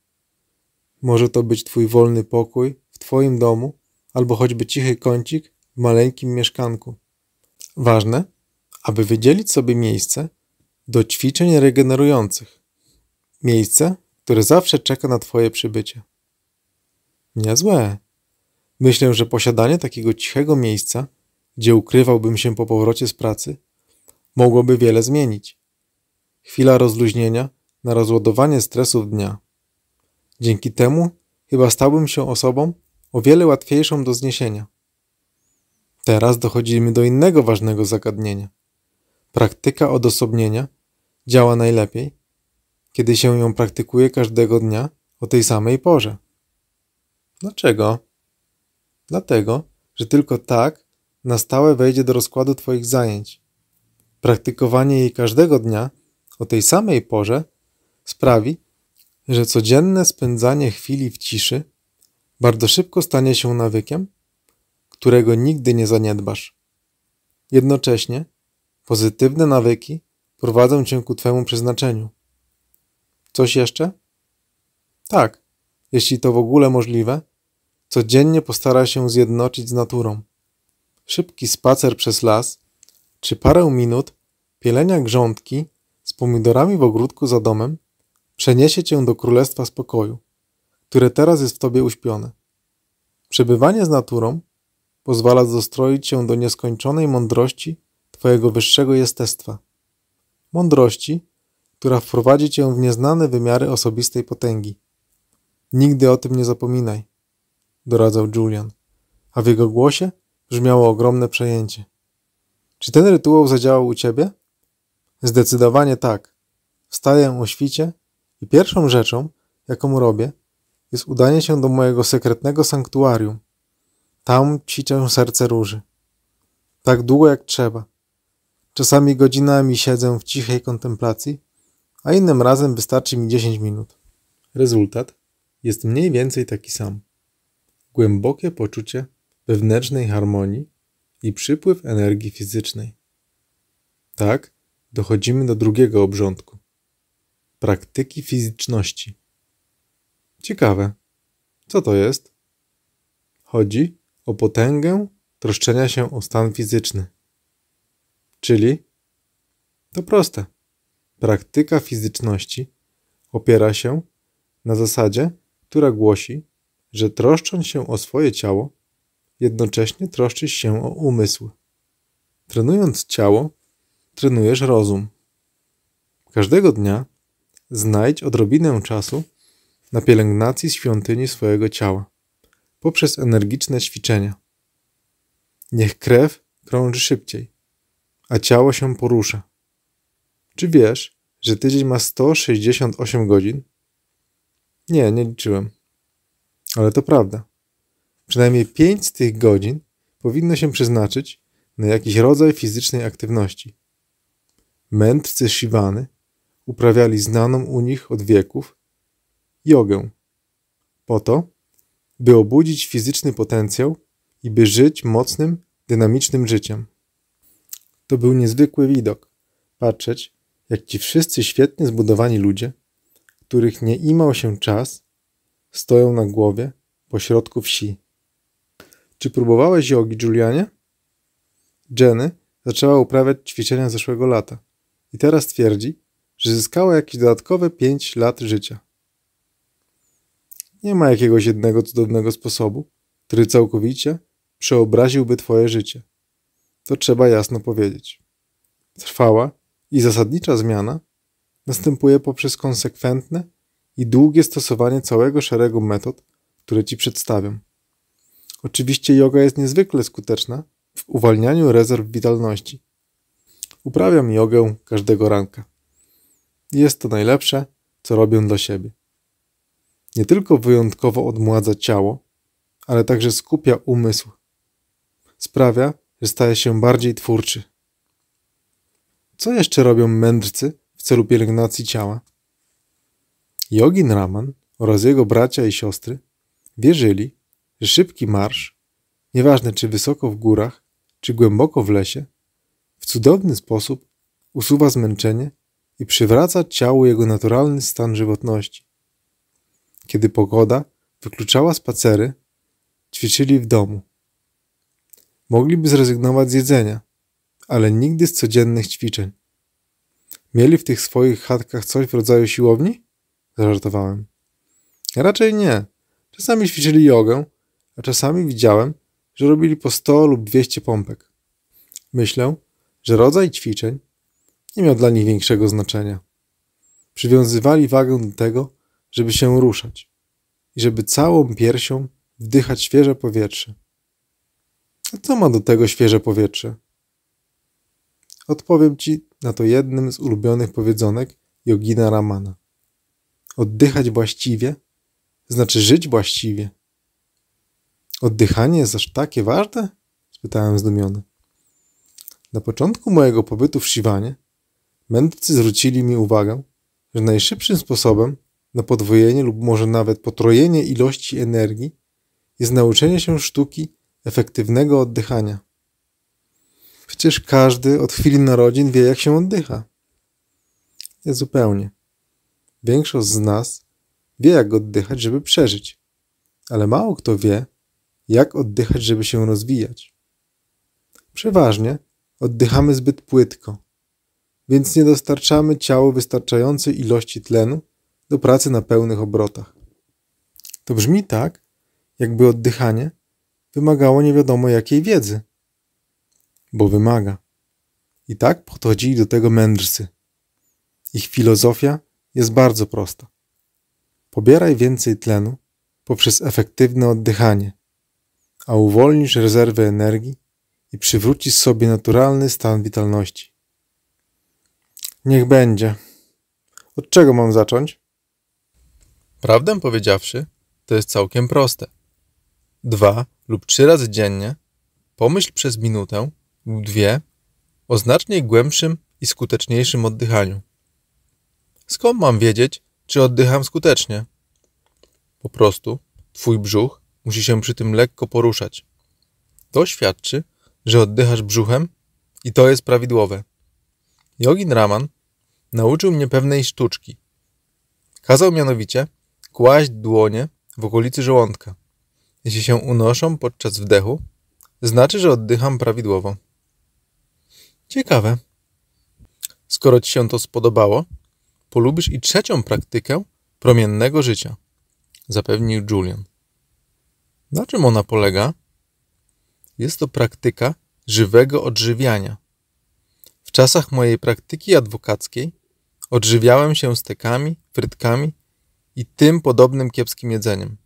Może to być twój wolny pokój w twoim domu, albo choćby cichy kącik w maleńkim mieszkanku. Ważne, aby wydzielić sobie miejsce, do ćwiczeń regenerujących. Miejsce, które zawsze czeka na Twoje przybycie. Niezłe. Myślę, że posiadanie takiego cichego miejsca, gdzie ukrywałbym się po powrocie z pracy, mogłoby wiele zmienić. Chwila rozluźnienia na rozładowanie stresów dnia. Dzięki temu chyba stałbym się osobą o wiele łatwiejszą do zniesienia. Teraz dochodzimy do innego ważnego zagadnienia. Praktyka odosobnienia działa najlepiej, kiedy się ją praktykuje każdego dnia o tej samej porze. Dlaczego? Dlatego, że tylko tak na stałe wejdzie do rozkładu Twoich zajęć. Praktykowanie jej każdego dnia o tej samej porze sprawi, że codzienne spędzanie chwili w ciszy bardzo szybko stanie się nawykiem, którego nigdy nie zaniedbasz. Jednocześnie pozytywne nawyki Prowadzą cię ku twemu przeznaczeniu. Coś jeszcze? Tak, jeśli to w ogóle możliwe, codziennie postara się zjednoczyć z naturą. Szybki spacer przez las, czy parę minut pielenia grządki z pomidorami w ogródku za domem przeniesie cię do królestwa spokoju, które teraz jest w tobie uśpione. Przebywanie z naturą pozwala dostroić się do nieskończonej mądrości twojego wyższego jestestwa mądrości, która wprowadzi cię w nieznane wymiary osobistej potęgi. Nigdy o tym nie zapominaj, doradzał Julian, a w jego głosie brzmiało ogromne przejęcie. Czy ten rytuał zadziałał u ciebie? Zdecydowanie tak. Wstaję o świcie i pierwszą rzeczą, jaką robię, jest udanie się do mojego sekretnego sanktuarium. Tam ćwiczę serce róży. Tak długo jak trzeba – Czasami godzinami siedzę w cichej kontemplacji, a innym razem wystarczy mi 10 minut. Rezultat jest mniej więcej taki sam. Głębokie poczucie wewnętrznej harmonii i przypływ energii fizycznej. Tak, dochodzimy do drugiego obrządku praktyki fizyczności. Ciekawe, co to jest? Chodzi o potęgę troszczenia się o stan fizyczny. Czyli? To proste. Praktyka fizyczności opiera się na zasadzie, która głosi, że troszcząc się o swoje ciało, jednocześnie troszczysz się o umysł. Trenując ciało, trenujesz rozum. Każdego dnia znajdź odrobinę czasu na pielęgnacji świątyni swojego ciała poprzez energiczne ćwiczenia. Niech krew krąży szybciej, a ciało się porusza. Czy wiesz, że tydzień ma 168 godzin? Nie, nie liczyłem. Ale to prawda. Przynajmniej 5 z tych godzin powinno się przeznaczyć na jakiś rodzaj fizycznej aktywności. Mędrcy Shivany uprawiali znaną u nich od wieków jogę po to, by obudzić fizyczny potencjał i by żyć mocnym, dynamicznym życiem. To był niezwykły widok. Patrzeć, jak ci wszyscy świetnie zbudowani ludzie, których nie imał się czas, stoją na głowie pośrodku wsi. Czy próbowałeś jogi, Julianie? Jenny zaczęła uprawiać ćwiczenia zeszłego lata i teraz twierdzi, że zyskała jakieś dodatkowe 5 lat życia. Nie ma jakiegoś jednego cudownego sposobu, który całkowicie przeobraziłby twoje życie to trzeba jasno powiedzieć. Trwała i zasadnicza zmiana następuje poprzez konsekwentne i długie stosowanie całego szeregu metod, które Ci przedstawiam. Oczywiście yoga jest niezwykle skuteczna w uwalnianiu rezerw witalności. Uprawiam jogę każdego ranka. Jest to najlepsze, co robię dla siebie. Nie tylko wyjątkowo odmładza ciało, ale także skupia umysł. Sprawia, staje się bardziej twórczy. Co jeszcze robią mędrcy w celu pielęgnacji ciała? Jogin Raman oraz jego bracia i siostry wierzyli, że szybki marsz, nieważne czy wysoko w górach, czy głęboko w lesie, w cudowny sposób usuwa zmęczenie i przywraca ciału jego naturalny stan żywotności. Kiedy pogoda wykluczała spacery, ćwiczyli w domu. Mogliby zrezygnować z jedzenia, ale nigdy z codziennych ćwiczeń. Mieli w tych swoich chatkach coś w rodzaju siłowni? Zażartowałem. Raczej nie. Czasami ćwiczyli jogę, a czasami widziałem, że robili po 100 lub 200 pompek. Myślę, że rodzaj ćwiczeń nie miał dla nich większego znaczenia. Przywiązywali wagę do tego, żeby się ruszać i żeby całą piersią wdychać świeże powietrze co ma do tego świeże powietrze? Odpowiem ci na to jednym z ulubionych powiedzonek Jogina Ramana. Oddychać właściwie znaczy żyć właściwie. Oddychanie jest aż takie ważne? spytałem zdumiony. Na początku mojego pobytu w Siwanie medycy zwrócili mi uwagę, że najszybszym sposobem na podwojenie lub może nawet potrojenie ilości energii jest nauczenie się sztuki efektywnego oddychania. Przecież każdy od chwili narodzin wie, jak się oddycha. Nie zupełnie. Większość z nas wie, jak oddychać, żeby przeżyć, ale mało kto wie, jak oddychać, żeby się rozwijać. Przeważnie oddychamy zbyt płytko, więc nie dostarczamy ciału wystarczającej ilości tlenu do pracy na pełnych obrotach. To brzmi tak, jakby oddychanie wymagało nie wiadomo jakiej wiedzy. Bo wymaga. I tak podchodzili do tego mędrcy. Ich filozofia jest bardzo prosta. Pobieraj więcej tlenu poprzez efektywne oddychanie, a uwolnisz rezerwę energii i przywrócisz sobie naturalny stan witalności. Niech będzie. Od czego mam zacząć? Prawdę powiedziawszy, to jest całkiem proste dwa lub trzy razy dziennie, pomyśl przez minutę lub dwie o znacznie głębszym i skuteczniejszym oddychaniu. Skąd mam wiedzieć, czy oddycham skutecznie? Po prostu twój brzuch musi się przy tym lekko poruszać. To świadczy, że oddychasz brzuchem i to jest prawidłowe. Jogin Raman nauczył mnie pewnej sztuczki. Kazał mianowicie kłaść dłonie w okolicy żołądka. Jeśli się unoszą podczas wdechu, znaczy, że oddycham prawidłowo. Ciekawe. Skoro Ci się to spodobało, polubisz i trzecią praktykę promiennego życia, zapewnił Julian. Na czym ona polega? Jest to praktyka żywego odżywiania. W czasach mojej praktyki adwokackiej odżywiałem się stekami, frytkami i tym podobnym kiepskim jedzeniem.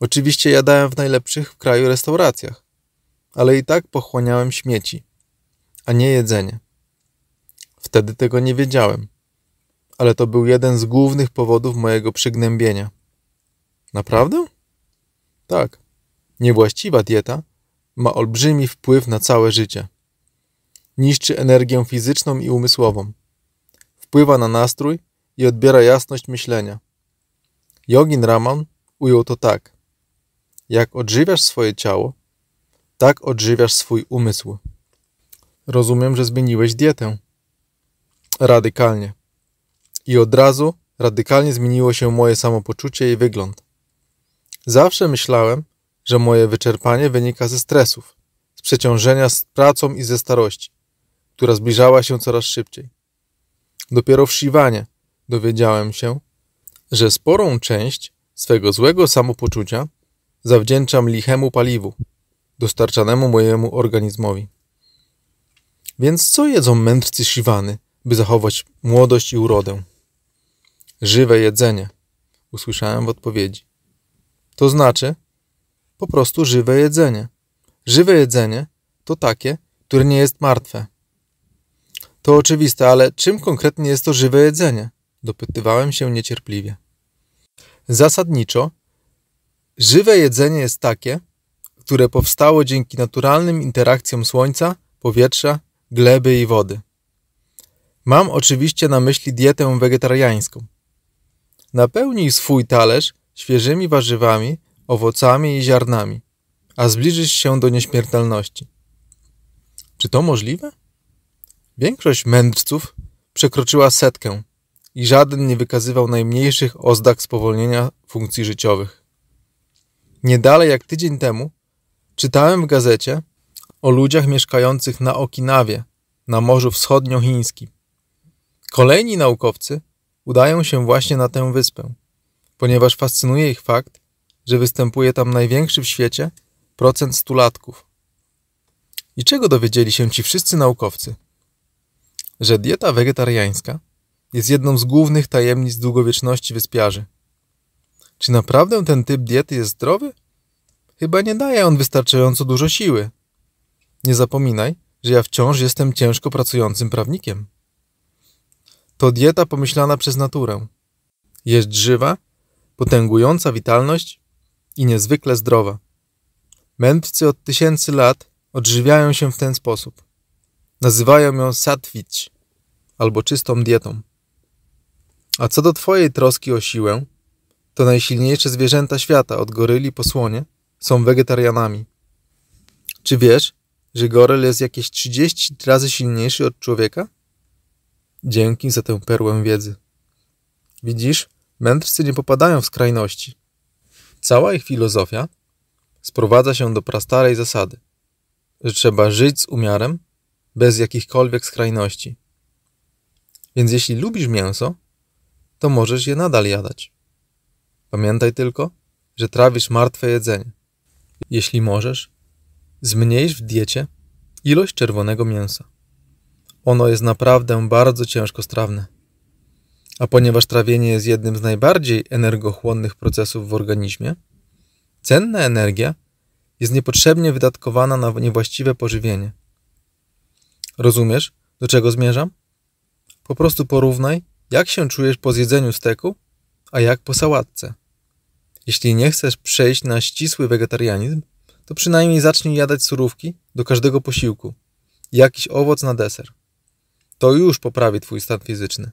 Oczywiście jadałem w najlepszych w kraju restauracjach, ale i tak pochłaniałem śmieci, a nie jedzenie. Wtedy tego nie wiedziałem, ale to był jeden z głównych powodów mojego przygnębienia. Naprawdę? Tak. Niewłaściwa dieta ma olbrzymi wpływ na całe życie. Niszczy energię fizyczną i umysłową. Wpływa na nastrój i odbiera jasność myślenia. Jogin Raman ujął to tak – jak odżywiasz swoje ciało, tak odżywiasz swój umysł. Rozumiem, że zmieniłeś dietę. Radykalnie. I od razu radykalnie zmieniło się moje samopoczucie i wygląd. Zawsze myślałem, że moje wyczerpanie wynika ze stresów, z przeciążenia z pracą i ze starości, która zbliżała się coraz szybciej. Dopiero w Siwanie dowiedziałem się, że sporą część swego złego samopoczucia zawdzięczam lichemu paliwu, dostarczanemu mojemu organizmowi. Więc co jedzą mędrcy Siwany, by zachować młodość i urodę? Żywe jedzenie, usłyszałem w odpowiedzi. To znaczy po prostu żywe jedzenie. Żywe jedzenie to takie, które nie jest martwe. To oczywiste, ale czym konkretnie jest to żywe jedzenie? Dopytywałem się niecierpliwie. Zasadniczo Żywe jedzenie jest takie, które powstało dzięki naturalnym interakcjom słońca, powietrza, gleby i wody. Mam oczywiście na myśli dietę wegetariańską. Napełnij swój talerz świeżymi warzywami, owocami i ziarnami, a zbliżysz się do nieśmiertelności. Czy to możliwe? Większość mędrców przekroczyła setkę i żaden nie wykazywał najmniejszych oznak spowolnienia funkcji życiowych. Nie dalej jak tydzień temu czytałem w gazecie o ludziach mieszkających na Okinawie, na Morzu Wschodniochińskim. Kolejni naukowcy udają się właśnie na tę wyspę, ponieważ fascynuje ich fakt, że występuje tam największy w świecie procent stulatków. I czego dowiedzieli się ci wszyscy naukowcy? Że dieta wegetariańska jest jedną z głównych tajemnic długowieczności wyspiarzy – czy naprawdę ten typ diety jest zdrowy? Chyba nie daje on wystarczająco dużo siły. Nie zapominaj, że ja wciąż jestem ciężko pracującym prawnikiem. To dieta pomyślana przez naturę. Jest żywa, potęgująca witalność i niezwykle zdrowa. Mędrcy od tysięcy lat odżywiają się w ten sposób. Nazywają ją satwicz albo czystą dietą. A co do Twojej troski o siłę, to najsilniejsze zwierzęta świata, od goryli po słonie, są wegetarianami. Czy wiesz, że goryl jest jakieś 30 razy silniejszy od człowieka? Dzięki za tę perłę wiedzy. Widzisz, mędrcy nie popadają w skrajności. Cała ich filozofia sprowadza się do prastarej zasady, że trzeba żyć z umiarem, bez jakichkolwiek skrajności. Więc jeśli lubisz mięso, to możesz je nadal jadać. Pamiętaj tylko, że trawisz martwe jedzenie. Jeśli możesz, zmniejsz w diecie ilość czerwonego mięsa. Ono jest naprawdę bardzo ciężko strawne. A ponieważ trawienie jest jednym z najbardziej energochłonnych procesów w organizmie, cenna energia jest niepotrzebnie wydatkowana na niewłaściwe pożywienie. Rozumiesz, do czego zmierzam? Po prostu porównaj, jak się czujesz po zjedzeniu steku, a jak po sałatce. Jeśli nie chcesz przejść na ścisły wegetarianizm, to przynajmniej zacznij jadać surówki do każdego posiłku. Jakiś owoc na deser. To już poprawi twój stan fizyczny.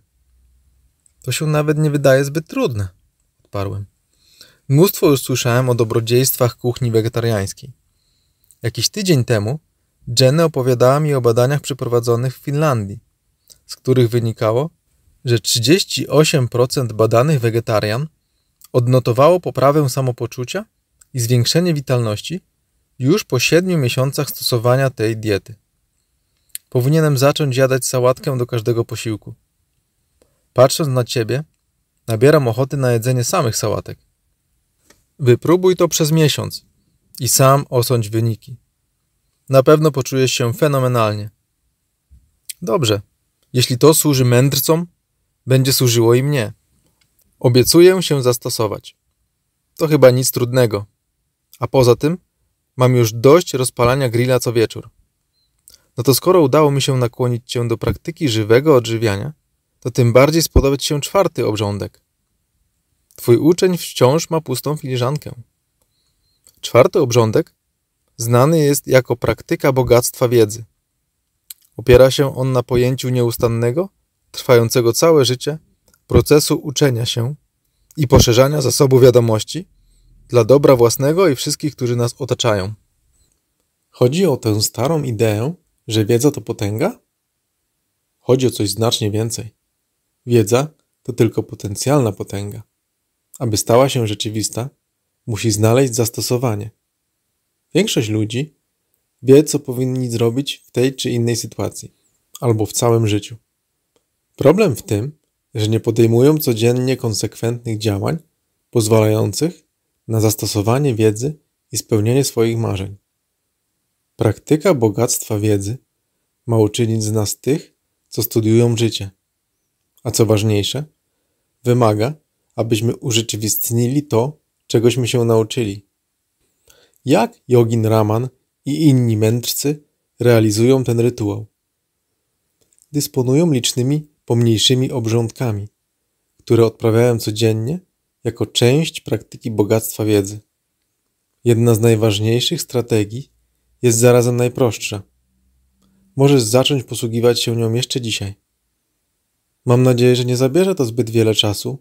To się nawet nie wydaje zbyt trudne, odparłem. Mnóstwo już słyszałem o dobrodziejstwach kuchni wegetariańskiej. Jakiś tydzień temu Jenny opowiadała mi o badaniach przeprowadzonych w Finlandii, z których wynikało, że 38% badanych wegetarian odnotowało poprawę samopoczucia i zwiększenie witalności już po 7 miesiącach stosowania tej diety. Powinienem zacząć jadać sałatkę do każdego posiłku. Patrząc na ciebie, nabieram ochoty na jedzenie samych sałatek. Wypróbuj to przez miesiąc i sam osądź wyniki. Na pewno poczujesz się fenomenalnie. Dobrze, jeśli to służy mędrcom, będzie służyło i mnie. Obiecuję się zastosować. To chyba nic trudnego. A poza tym, mam już dość rozpalania grilla co wieczór. No to skoro udało mi się nakłonić cię do praktyki żywego odżywiania, to tym bardziej spodobać się czwarty obrządek. Twój uczeń wciąż ma pustą filiżankę. Czwarty obrządek znany jest jako praktyka bogactwa wiedzy. Opiera się on na pojęciu nieustannego, trwającego całe życie procesu uczenia się i poszerzania zasobu wiadomości dla dobra własnego i wszystkich, którzy nas otaczają. Chodzi o tę starą ideę, że wiedza to potęga? Chodzi o coś znacznie więcej. Wiedza to tylko potencjalna potęga. Aby stała się rzeczywista, musi znaleźć zastosowanie. Większość ludzi wie, co powinni zrobić w tej czy innej sytuacji, albo w całym życiu. Problem w tym, że nie podejmują codziennie konsekwentnych działań pozwalających na zastosowanie wiedzy i spełnienie swoich marzeń. Praktyka bogactwa wiedzy ma uczynić z nas tych, co studiują życie. A co ważniejsze, wymaga, abyśmy urzeczywistnili to, czegośmy się nauczyli. Jak Jogin Raman i inni mędrcy realizują ten rytuał? Dysponują licznymi pomniejszymi obrządkami, które odprawiałem codziennie jako część praktyki bogactwa wiedzy. Jedna z najważniejszych strategii jest zarazem najprostsza. Możesz zacząć posługiwać się nią jeszcze dzisiaj. Mam nadzieję, że nie zabierze to zbyt wiele czasu.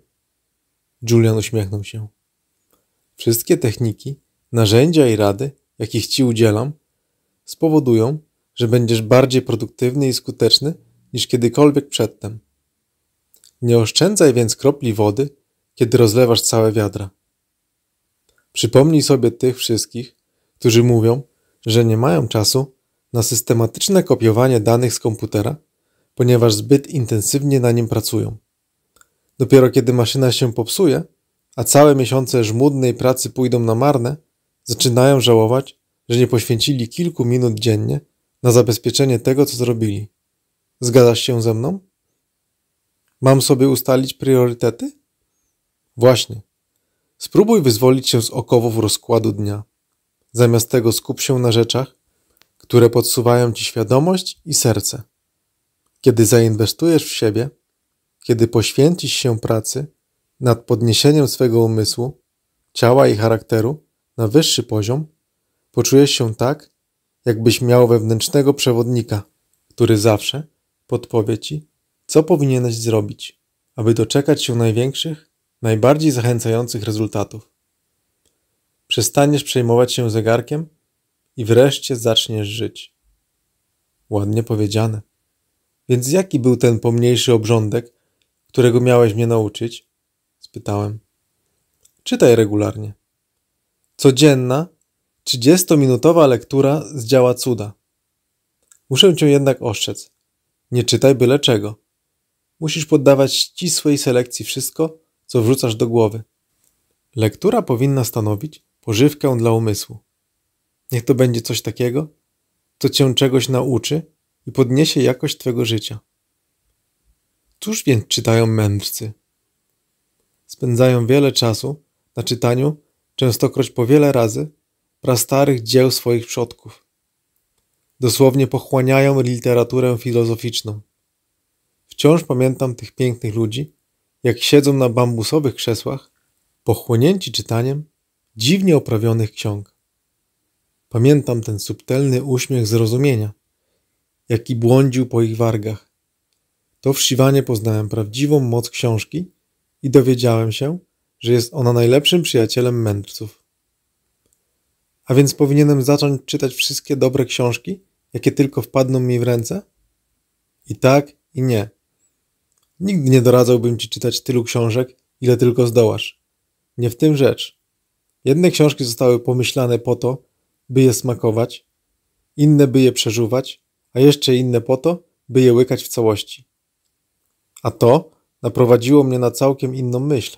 Julian uśmiechnął się. Wszystkie techniki, narzędzia i rady, jakich ci udzielam, spowodują, że będziesz bardziej produktywny i skuteczny niż kiedykolwiek przedtem. Nie oszczędzaj więc kropli wody, kiedy rozlewasz całe wiadra. Przypomnij sobie tych wszystkich, którzy mówią, że nie mają czasu na systematyczne kopiowanie danych z komputera, ponieważ zbyt intensywnie na nim pracują. Dopiero kiedy maszyna się popsuje, a całe miesiące żmudnej pracy pójdą na marne, zaczynają żałować, że nie poświęcili kilku minut dziennie na zabezpieczenie tego, co zrobili. Zgadzasz się ze mną? Mam sobie ustalić priorytety? Właśnie. Spróbuj wyzwolić się z okowów rozkładu dnia. Zamiast tego skup się na rzeczach, które podsuwają ci świadomość i serce. Kiedy zainwestujesz w siebie, kiedy poświęcisz się pracy nad podniesieniem swego umysłu, ciała i charakteru na wyższy poziom, poczujesz się tak, jakbyś miał wewnętrznego przewodnika, który zawsze podpowie ci, co powinieneś zrobić, aby doczekać się największych, najbardziej zachęcających rezultatów. Przestaniesz przejmować się zegarkiem i wreszcie zaczniesz żyć. Ładnie powiedziane. Więc jaki był ten pomniejszy obrządek, którego miałeś mnie nauczyć? spytałem. Czytaj regularnie. Codzienna, 30-minutowa lektura zdziała cuda. Muszę cię jednak ostrzec. Nie czytaj byle czego. Musisz poddawać ścisłej selekcji wszystko, co wrzucasz do głowy. Lektura powinna stanowić pożywkę dla umysłu. Niech to będzie coś takiego, co cię czegoś nauczy i podniesie jakość twego życia. Cóż więc czytają mędrcy? Spędzają wiele czasu na czytaniu, częstokroć po wiele razy, prastarych dzieł swoich przodków. Dosłownie pochłaniają literaturę filozoficzną. Wciąż pamiętam tych pięknych ludzi, jak siedzą na bambusowych krzesłach, pochłonięci czytaniem dziwnie oprawionych ksiąg. Pamiętam ten subtelny uśmiech zrozumienia, jaki błądził po ich wargach. To w Siwanie poznałem prawdziwą moc książki i dowiedziałem się, że jest ona najlepszym przyjacielem mędrców. A więc powinienem zacząć czytać wszystkie dobre książki jakie tylko wpadną mi w ręce? I tak, i nie. Nigdy nie doradzałbym ci czytać tylu książek, ile tylko zdołasz. Nie w tym rzecz. Jedne książki zostały pomyślane po to, by je smakować, inne by je przeżuwać, a jeszcze inne po to, by je łykać w całości. A to naprowadziło mnie na całkiem inną myśl.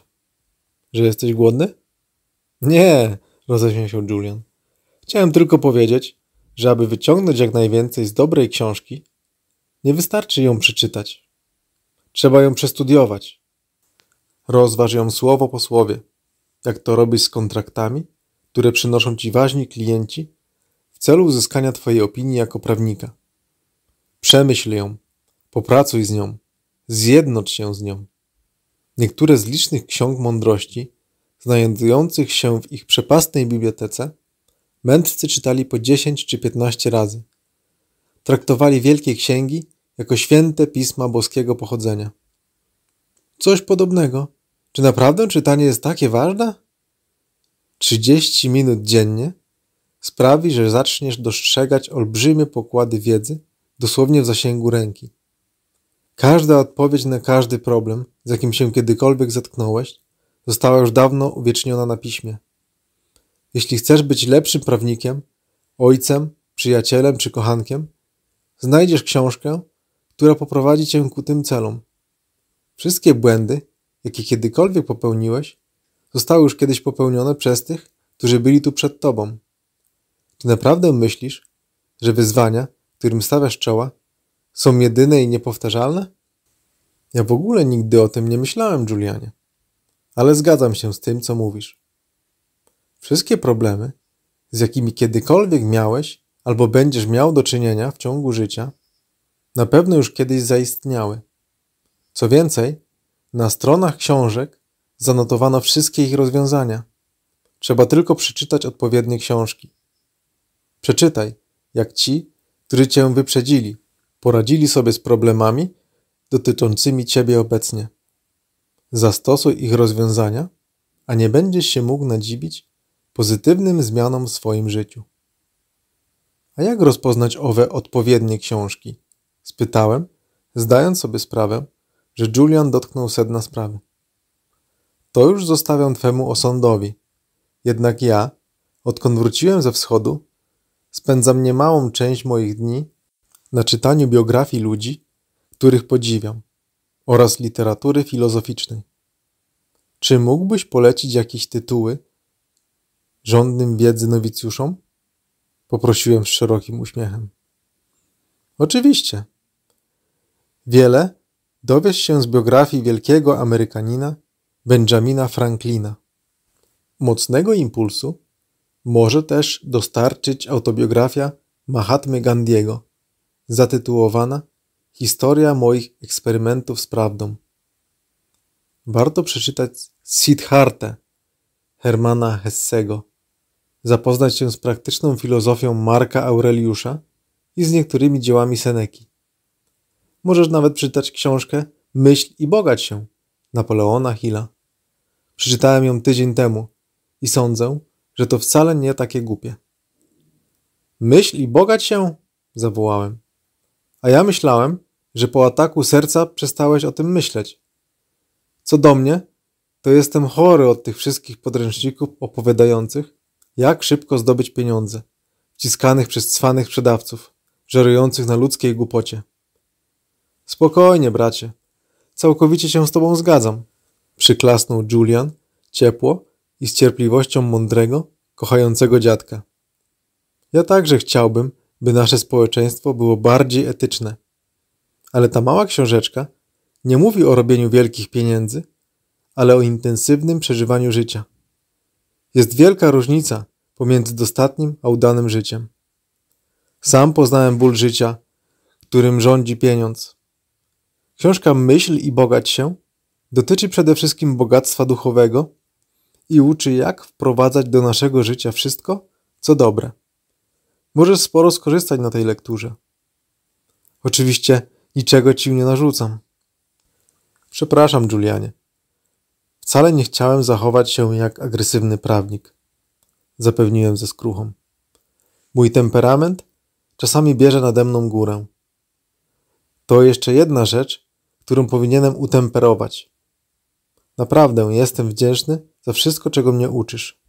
Że jesteś głodny? Nie, roześmiał się Julian. Chciałem tylko powiedzieć, że aby wyciągnąć jak najwięcej z dobrej książki, nie wystarczy ją przeczytać. Trzeba ją przestudiować. Rozważ ją słowo po słowie, jak to robisz z kontraktami, które przynoszą ci ważni klienci w celu uzyskania Twojej opinii jako prawnika. Przemyśl ją, popracuj z nią, zjednocz się z nią. Niektóre z licznych ksiąg mądrości, znajdujących się w ich przepastnej bibliotece, Mędrcy czytali po 10 czy 15 razy. Traktowali wielkie księgi jako święte pisma boskiego pochodzenia. Coś podobnego. Czy naprawdę czytanie jest takie ważne? 30 minut dziennie sprawi, że zaczniesz dostrzegać olbrzymie pokłady wiedzy dosłownie w zasięgu ręki. Każda odpowiedź na każdy problem, z jakim się kiedykolwiek zetknąłeś, została już dawno uwieczniona na piśmie. Jeśli chcesz być lepszym prawnikiem, ojcem, przyjacielem czy kochankiem, znajdziesz książkę, która poprowadzi cię ku tym celom. Wszystkie błędy, jakie kiedykolwiek popełniłeś, zostały już kiedyś popełnione przez tych, którzy byli tu przed tobą. Czy naprawdę myślisz, że wyzwania, którym stawiasz czoła, są jedyne i niepowtarzalne? Ja w ogóle nigdy o tym nie myślałem, Julianie. Ale zgadzam się z tym, co mówisz. Wszystkie problemy, z jakimi kiedykolwiek miałeś albo będziesz miał do czynienia w ciągu życia, na pewno już kiedyś zaistniały. Co więcej, na stronach książek zanotowano wszystkie ich rozwiązania. Trzeba tylko przeczytać odpowiednie książki. Przeczytaj, jak ci, którzy cię wyprzedzili, poradzili sobie z problemami dotyczącymi ciebie obecnie. Zastosuj ich rozwiązania, a nie będziesz się mógł nadziwić, pozytywnym zmianom w swoim życiu. A jak rozpoznać owe odpowiednie książki? Spytałem, zdając sobie sprawę, że Julian dotknął sedna sprawy. To już zostawiam twemu osądowi. Jednak ja, odkąd wróciłem ze wschodu, spędzam niemałą część moich dni na czytaniu biografii ludzi, których podziwiam, oraz literatury filozoficznej. Czy mógłbyś polecić jakieś tytuły, żądnym wiedzy nowicjuszom? Poprosiłem z szerokim uśmiechem. Oczywiście. Wiele dowiesz się z biografii wielkiego Amerykanina Benjamina Franklina. Mocnego impulsu może też dostarczyć autobiografia Mahatmy Gandiego, zatytułowana Historia moich eksperymentów z prawdą. Warto przeczytać Siddhartę Hermana Hessego zapoznać się z praktyczną filozofią Marka Aureliusza i z niektórymi dziełami Seneki. Możesz nawet przeczytać książkę Myśl i bogać się Napoleona Hilla. Przeczytałem ją tydzień temu i sądzę, że to wcale nie takie głupie. Myśl i bogać się? zawołałem. A ja myślałem, że po ataku serca przestałeś o tym myśleć. Co do mnie, to jestem chory od tych wszystkich podręczników opowiadających, jak szybko zdobyć pieniądze, ciskanych przez cwanych sprzedawców, żerujących na ludzkiej głupocie. Spokojnie, bracie. Całkowicie się z tobą zgadzam. Przyklasnął Julian, ciepło i z cierpliwością mądrego, kochającego dziadka. Ja także chciałbym, by nasze społeczeństwo było bardziej etyczne. Ale ta mała książeczka nie mówi o robieniu wielkich pieniędzy, ale o intensywnym przeżywaniu życia. Jest wielka różnica pomiędzy dostatnim a udanym życiem. Sam poznałem ból życia, którym rządzi pieniądz. Książka Myśl i bogać się dotyczy przede wszystkim bogactwa duchowego i uczy, jak wprowadzać do naszego życia wszystko, co dobre. Możesz sporo skorzystać na tej lekturze. Oczywiście niczego ci nie narzucam. Przepraszam, Julianie. Wcale nie chciałem zachować się jak agresywny prawnik, zapewniłem ze skruchą. Mój temperament czasami bierze nade mną górę. To jeszcze jedna rzecz, którą powinienem utemperować. Naprawdę jestem wdzięczny za wszystko, czego mnie uczysz.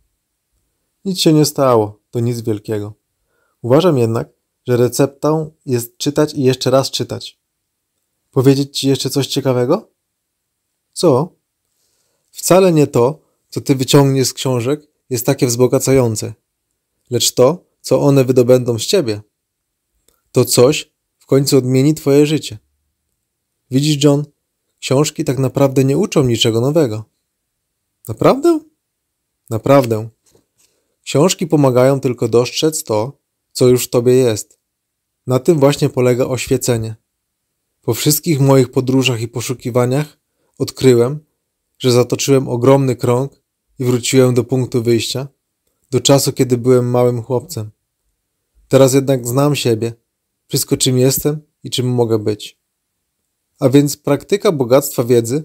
Nic się nie stało, to nic wielkiego. Uważam jednak, że receptą jest czytać i jeszcze raz czytać. Powiedzieć ci jeszcze coś ciekawego? Co? Wcale nie to, co ty wyciągniesz z książek, jest takie wzbogacające, lecz to, co one wydobędą z ciebie. To coś w końcu odmieni twoje życie. Widzisz, John, książki tak naprawdę nie uczą niczego nowego. Naprawdę? Naprawdę. Książki pomagają tylko dostrzec to, co już w tobie jest. Na tym właśnie polega oświecenie. Po wszystkich moich podróżach i poszukiwaniach odkryłem, że zatoczyłem ogromny krąg i wróciłem do punktu wyjścia, do czasu, kiedy byłem małym chłopcem. Teraz jednak znam siebie, wszystko czym jestem i czym mogę być. A więc praktyka bogactwa wiedzy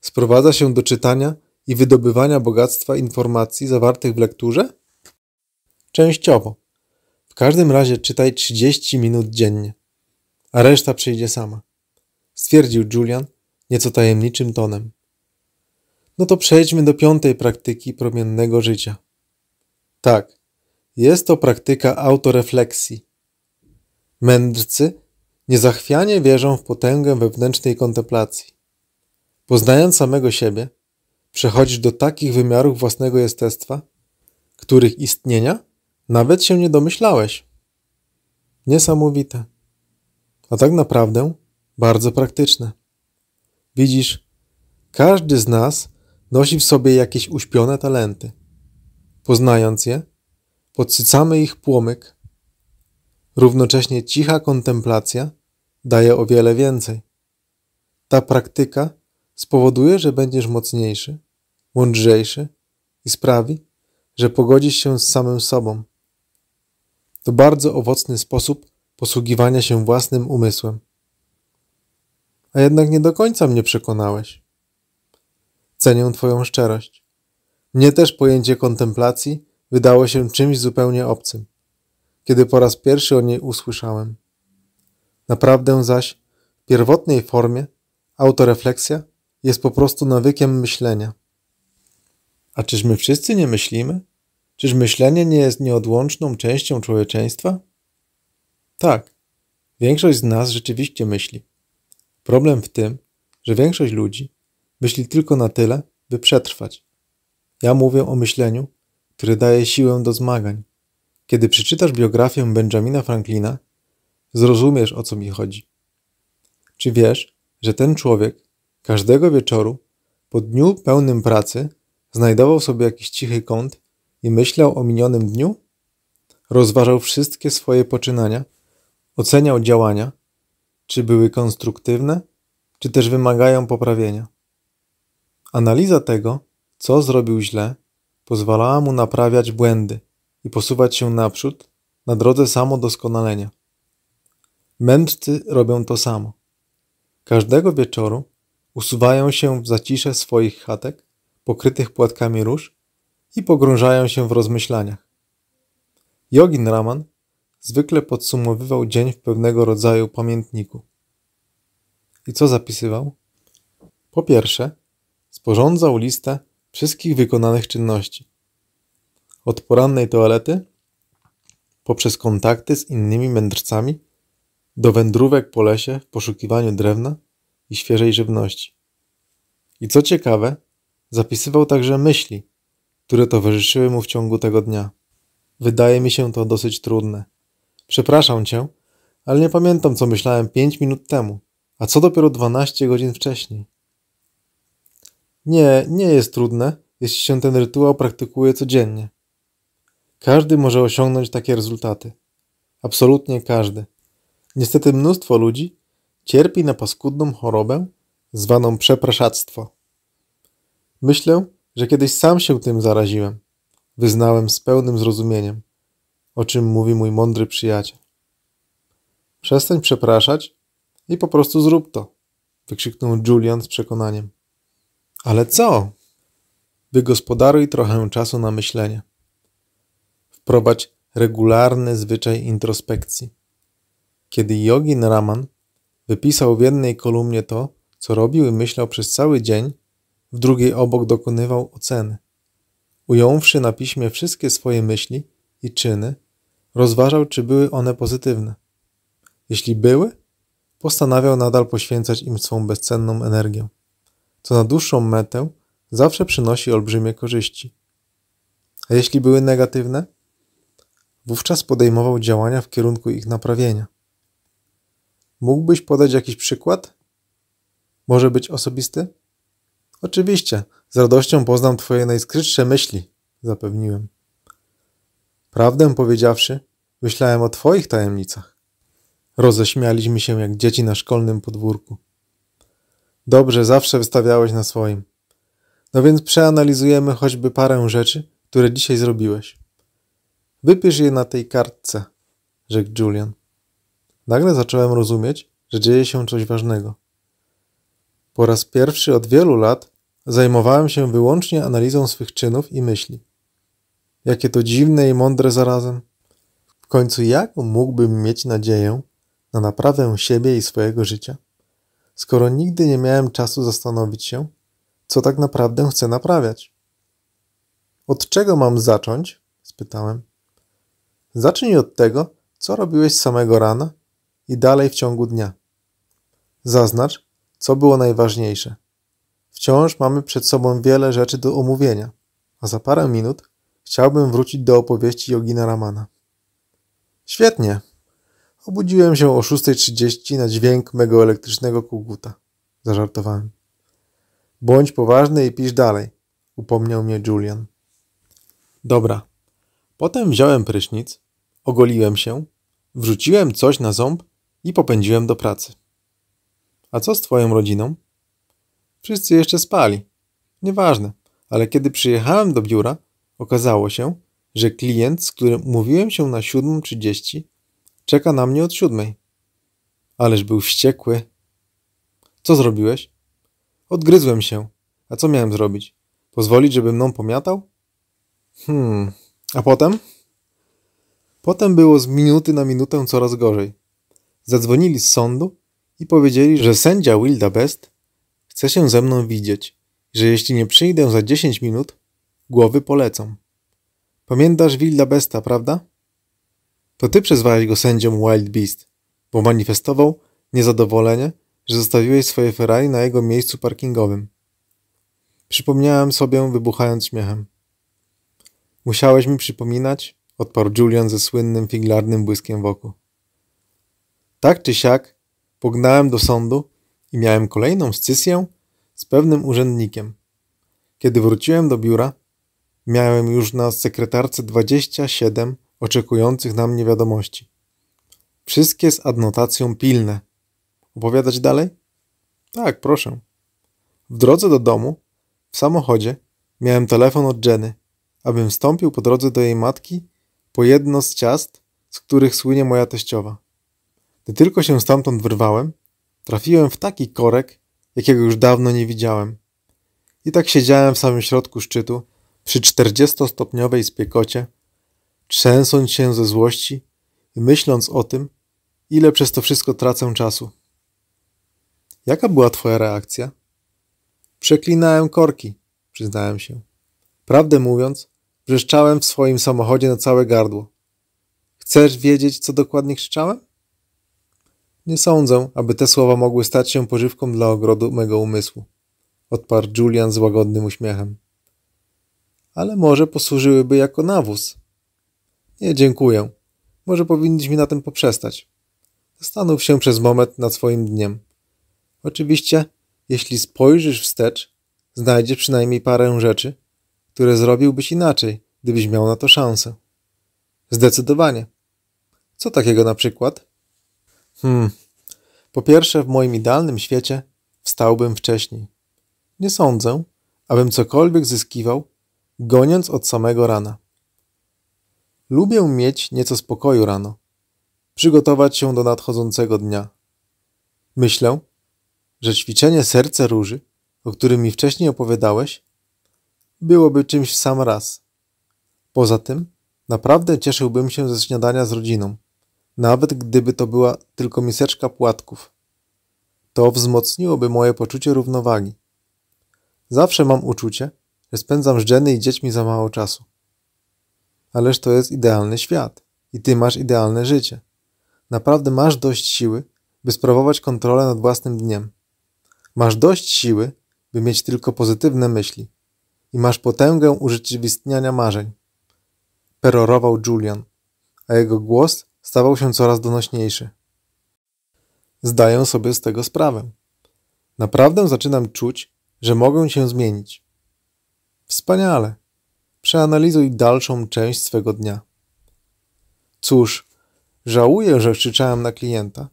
sprowadza się do czytania i wydobywania bogactwa informacji zawartych w lekturze? Częściowo. W każdym razie czytaj 30 minut dziennie, a reszta przyjdzie sama, stwierdził Julian nieco tajemniczym tonem. No to przejdźmy do piątej praktyki promiennego życia. Tak, jest to praktyka autorefleksji. Mędrcy niezachwianie wierzą w potęgę wewnętrznej kontemplacji. Poznając samego siebie, przechodzisz do takich wymiarów własnego jestestwa, których istnienia nawet się nie domyślałeś. Niesamowite, a tak naprawdę bardzo praktyczne. Widzisz, każdy z nas nosi w sobie jakieś uśpione talenty. Poznając je, podsycamy ich płomyk. Równocześnie cicha kontemplacja daje o wiele więcej. Ta praktyka spowoduje, że będziesz mocniejszy, mądrzejszy i sprawi, że pogodzisz się z samym sobą. To bardzo owocny sposób posługiwania się własnym umysłem. A jednak nie do końca mnie przekonałeś. Cenię Twoją szczerość. Mnie też pojęcie kontemplacji wydało się czymś zupełnie obcym, kiedy po raz pierwszy o niej usłyszałem. Naprawdę zaś, w pierwotnej formie, autorefleksja jest po prostu nawykiem myślenia. A czyż my wszyscy nie myślimy? Czyż myślenie nie jest nieodłączną częścią człowieczeństwa? Tak, większość z nas rzeczywiście myśli. Problem w tym, że większość ludzi Myśli tylko na tyle, by przetrwać. Ja mówię o myśleniu, które daje siłę do zmagań. Kiedy przeczytasz biografię Benjamina Franklina, zrozumiesz o co mi chodzi. Czy wiesz, że ten człowiek każdego wieczoru, po dniu pełnym pracy, znajdował sobie jakiś cichy kąt i myślał o minionym dniu? Rozważał wszystkie swoje poczynania, oceniał działania, czy były konstruktywne, czy też wymagają poprawienia. Analiza tego, co zrobił źle, pozwalała mu naprawiać błędy i posuwać się naprzód na drodze samodoskonalenia. Mędrcy robią to samo. Każdego wieczoru usuwają się w zacisze swoich chatek, pokrytych płatkami róż i pogrążają się w rozmyślaniach. Jogin Raman zwykle podsumowywał dzień w pewnego rodzaju pamiętniku. I co zapisywał? Po pierwsze, sporządzał listę wszystkich wykonanych czynności. Od porannej toalety, poprzez kontakty z innymi mędrcami, do wędrówek po lesie w poszukiwaniu drewna i świeżej żywności. I co ciekawe, zapisywał także myśli, które towarzyszyły mu w ciągu tego dnia. Wydaje mi się to dosyć trudne. Przepraszam cię, ale nie pamiętam, co myślałem 5 minut temu, a co dopiero 12 godzin wcześniej. Nie, nie jest trudne, jeśli się ten rytuał praktykuje codziennie. Każdy może osiągnąć takie rezultaty. Absolutnie każdy. Niestety mnóstwo ludzi cierpi na paskudną chorobę zwaną przepraszactwo. Myślę, że kiedyś sam się tym zaraziłem. Wyznałem z pełnym zrozumieniem, o czym mówi mój mądry przyjaciel. Przestań przepraszać i po prostu zrób to, wykrzyknął Julian z przekonaniem. Ale co? Wygospodaruj trochę czasu na myślenie. Wprowadź regularny zwyczaj introspekcji. Kiedy Jogin Raman wypisał w jednej kolumnie to, co robił i myślał przez cały dzień, w drugiej obok dokonywał oceny. Ująwszy na piśmie wszystkie swoje myśli i czyny, rozważał, czy były one pozytywne. Jeśli były, postanawiał nadal poświęcać im swą bezcenną energię co na dłuższą metę zawsze przynosi olbrzymie korzyści. A jeśli były negatywne, wówczas podejmował działania w kierunku ich naprawienia. Mógłbyś podać jakiś przykład? Może być osobisty? Oczywiście, z radością poznam Twoje najskrytsze myśli, zapewniłem. Prawdę powiedziawszy, myślałem o Twoich tajemnicach. Roześmialiśmy się jak dzieci na szkolnym podwórku. Dobrze, zawsze wystawiałeś na swoim. No więc przeanalizujemy choćby parę rzeczy, które dzisiaj zrobiłeś. Wypisz je na tej kartce, rzekł Julian. Nagle zacząłem rozumieć, że dzieje się coś ważnego. Po raz pierwszy od wielu lat zajmowałem się wyłącznie analizą swych czynów i myśli. Jakie to dziwne i mądre zarazem. W końcu jak mógłbym mieć nadzieję na naprawę siebie i swojego życia? skoro nigdy nie miałem czasu zastanowić się, co tak naprawdę chcę naprawiać. Od czego mam zacząć? spytałem. Zacznij od tego, co robiłeś samego rana i dalej w ciągu dnia. Zaznacz, co było najważniejsze. Wciąż mamy przed sobą wiele rzeczy do omówienia, a za parę minut chciałbym wrócić do opowieści Jogina Ramana. Świetnie, Obudziłem się o 6.30 na dźwięk mego elektrycznego kuguta. Zażartowałem. Bądź poważny i pisz dalej, upomniał mnie Julian. Dobra. Potem wziąłem prysznic, ogoliłem się, wrzuciłem coś na ząb i popędziłem do pracy. A co z twoją rodziną? Wszyscy jeszcze spali. Nieważne, ale kiedy przyjechałem do biura, okazało się, że klient, z którym mówiłem się na 7.30, Czeka na mnie od siódmej. Ależ był wściekły. Co zrobiłeś? Odgryzłem się. A co miałem zrobić? Pozwolić, żeby mną pomiatał? Hmm. A potem? Potem było z minuty na minutę coraz gorzej. Zadzwonili z sądu i powiedzieli, że sędzia Wilda Best chce się ze mną widzieć, że jeśli nie przyjdę za 10 minut, głowy polecą. Pamiętasz Wilda Besta, prawda? To ty przezwałeś go sędzią Wild Beast, bo manifestował niezadowolenie, że zostawiłeś swoje Ferrari na jego miejscu parkingowym. Przypomniałem sobie, wybuchając śmiechem. Musiałeś mi przypominać, odparł Julian ze słynnym figlarnym błyskiem oku. Tak czy siak, pognałem do sądu i miałem kolejną scysję z pewnym urzędnikiem. Kiedy wróciłem do biura, miałem już na sekretarce 27 oczekujących na mnie wiadomości. Wszystkie z adnotacją pilne. Opowiadać dalej? Tak, proszę. W drodze do domu, w samochodzie, miałem telefon od Jenny, abym wstąpił po drodze do jej matki po jedno z ciast, z których słynie moja teściowa. Gdy tylko się stamtąd wyrwałem, trafiłem w taki korek, jakiego już dawno nie widziałem. I tak siedziałem w samym środku szczytu, przy 40-stopniowej spiekocie, trzęsąc się ze złości i myśląc o tym, ile przez to wszystko tracę czasu. Jaka była twoja reakcja? Przeklinałem korki, przyznałem się. Prawdę mówiąc, wrzeszczałem w swoim samochodzie na całe gardło. Chcesz wiedzieć, co dokładnie krzyczałem? Nie sądzę, aby te słowa mogły stać się pożywką dla ogrodu mego umysłu, odparł Julian z łagodnym uśmiechem. Ale może posłużyłyby jako nawóz, nie dziękuję. Może powinniśmy na tym poprzestać. Zastanów się przez moment nad swoim dniem. Oczywiście, jeśli spojrzysz wstecz, znajdziesz przynajmniej parę rzeczy, które zrobiłbyś inaczej, gdybyś miał na to szansę. Zdecydowanie. Co takiego na przykład? Hmm. Po pierwsze, w moim idealnym świecie wstałbym wcześniej. Nie sądzę, abym cokolwiek zyskiwał, goniąc od samego rana. Lubię mieć nieco spokoju rano, przygotować się do nadchodzącego dnia. Myślę, że ćwiczenie serce róży, o którym mi wcześniej opowiadałeś, byłoby czymś w sam raz. Poza tym, naprawdę cieszyłbym się ze śniadania z rodziną, nawet gdyby to była tylko miseczka płatków. To wzmocniłoby moje poczucie równowagi. Zawsze mam uczucie, że spędzam z i dziećmi za mało czasu. Ależ to jest idealny świat i ty masz idealne życie. Naprawdę masz dość siły, by sprawować kontrolę nad własnym dniem. Masz dość siły, by mieć tylko pozytywne myśli. I masz potęgę urzeczywistniania marzeń. Perorował Julian, a jego głos stawał się coraz donośniejszy. Zdaję sobie z tego sprawę. Naprawdę zaczynam czuć, że mogę się zmienić. Wspaniale. Przeanalizuj dalszą część swego dnia. Cóż, żałuję, że krzyczałem na klienta.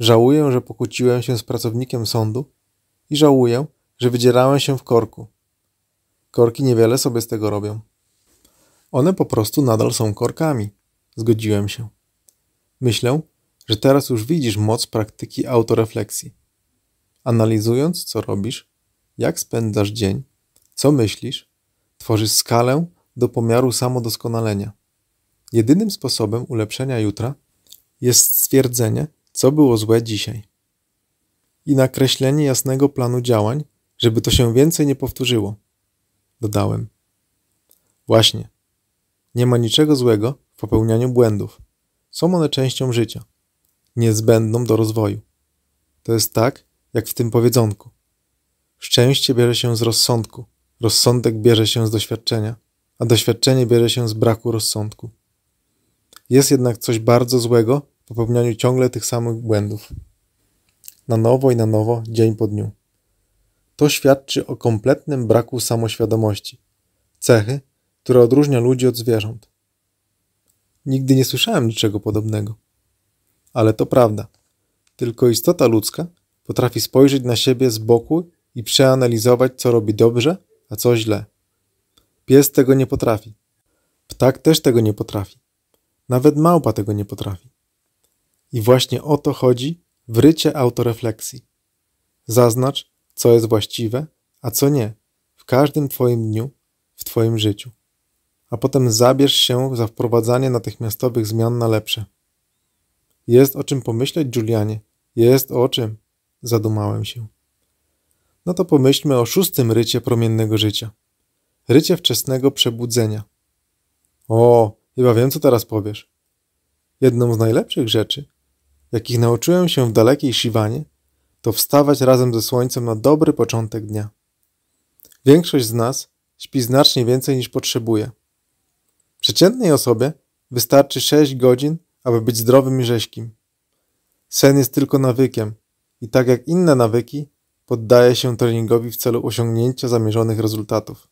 Żałuję, że pokłóciłem się z pracownikiem sądu i żałuję, że wydzierałem się w korku. Korki niewiele sobie z tego robią. One po prostu nadal są korkami. Zgodziłem się. Myślę, że teraz już widzisz moc praktyki autorefleksji. Analizując, co robisz, jak spędzasz dzień, co myślisz, tworzy skalę do pomiaru samodoskonalenia. Jedynym sposobem ulepszenia jutra jest stwierdzenie, co było złe dzisiaj i nakreślenie jasnego planu działań, żeby to się więcej nie powtórzyło. Dodałem. Właśnie. Nie ma niczego złego w popełnianiu błędów. Są one częścią życia, niezbędną do rozwoju. To jest tak, jak w tym powiedzonku. Szczęście bierze się z rozsądku. Rozsądek bierze się z doświadczenia, a doświadczenie bierze się z braku rozsądku. Jest jednak coś bardzo złego w popełnianiu ciągle tych samych błędów. Na nowo i na nowo, dzień po dniu. To świadczy o kompletnym braku samoświadomości, cechy, która odróżnia ludzi od zwierząt. Nigdy nie słyszałem niczego podobnego. Ale to prawda. Tylko istota ludzka potrafi spojrzeć na siebie z boku i przeanalizować, co robi dobrze, a co źle. Pies tego nie potrafi. Ptak też tego nie potrafi. Nawet małpa tego nie potrafi. I właśnie o to chodzi w rycie autorefleksji. Zaznacz, co jest właściwe, a co nie, w każdym Twoim dniu, w Twoim życiu. A potem zabierz się za wprowadzanie natychmiastowych zmian na lepsze. Jest o czym pomyśleć, Julianie. Jest o czym. Zadumałem się no to pomyślmy o szóstym rycie promiennego życia. Rycie wczesnego przebudzenia. O, chyba wiem, co teraz powiesz. Jedną z najlepszych rzeczy, jakich nauczyłem się w dalekiej Siwanie, to wstawać razem ze słońcem na dobry początek dnia. Większość z nas śpi znacznie więcej niż potrzebuje. Przeciętnej osobie wystarczy 6 godzin, aby być zdrowym i rześkim. Sen jest tylko nawykiem i tak jak inne nawyki, poddaje się treningowi w celu osiągnięcia zamierzonych rezultatów.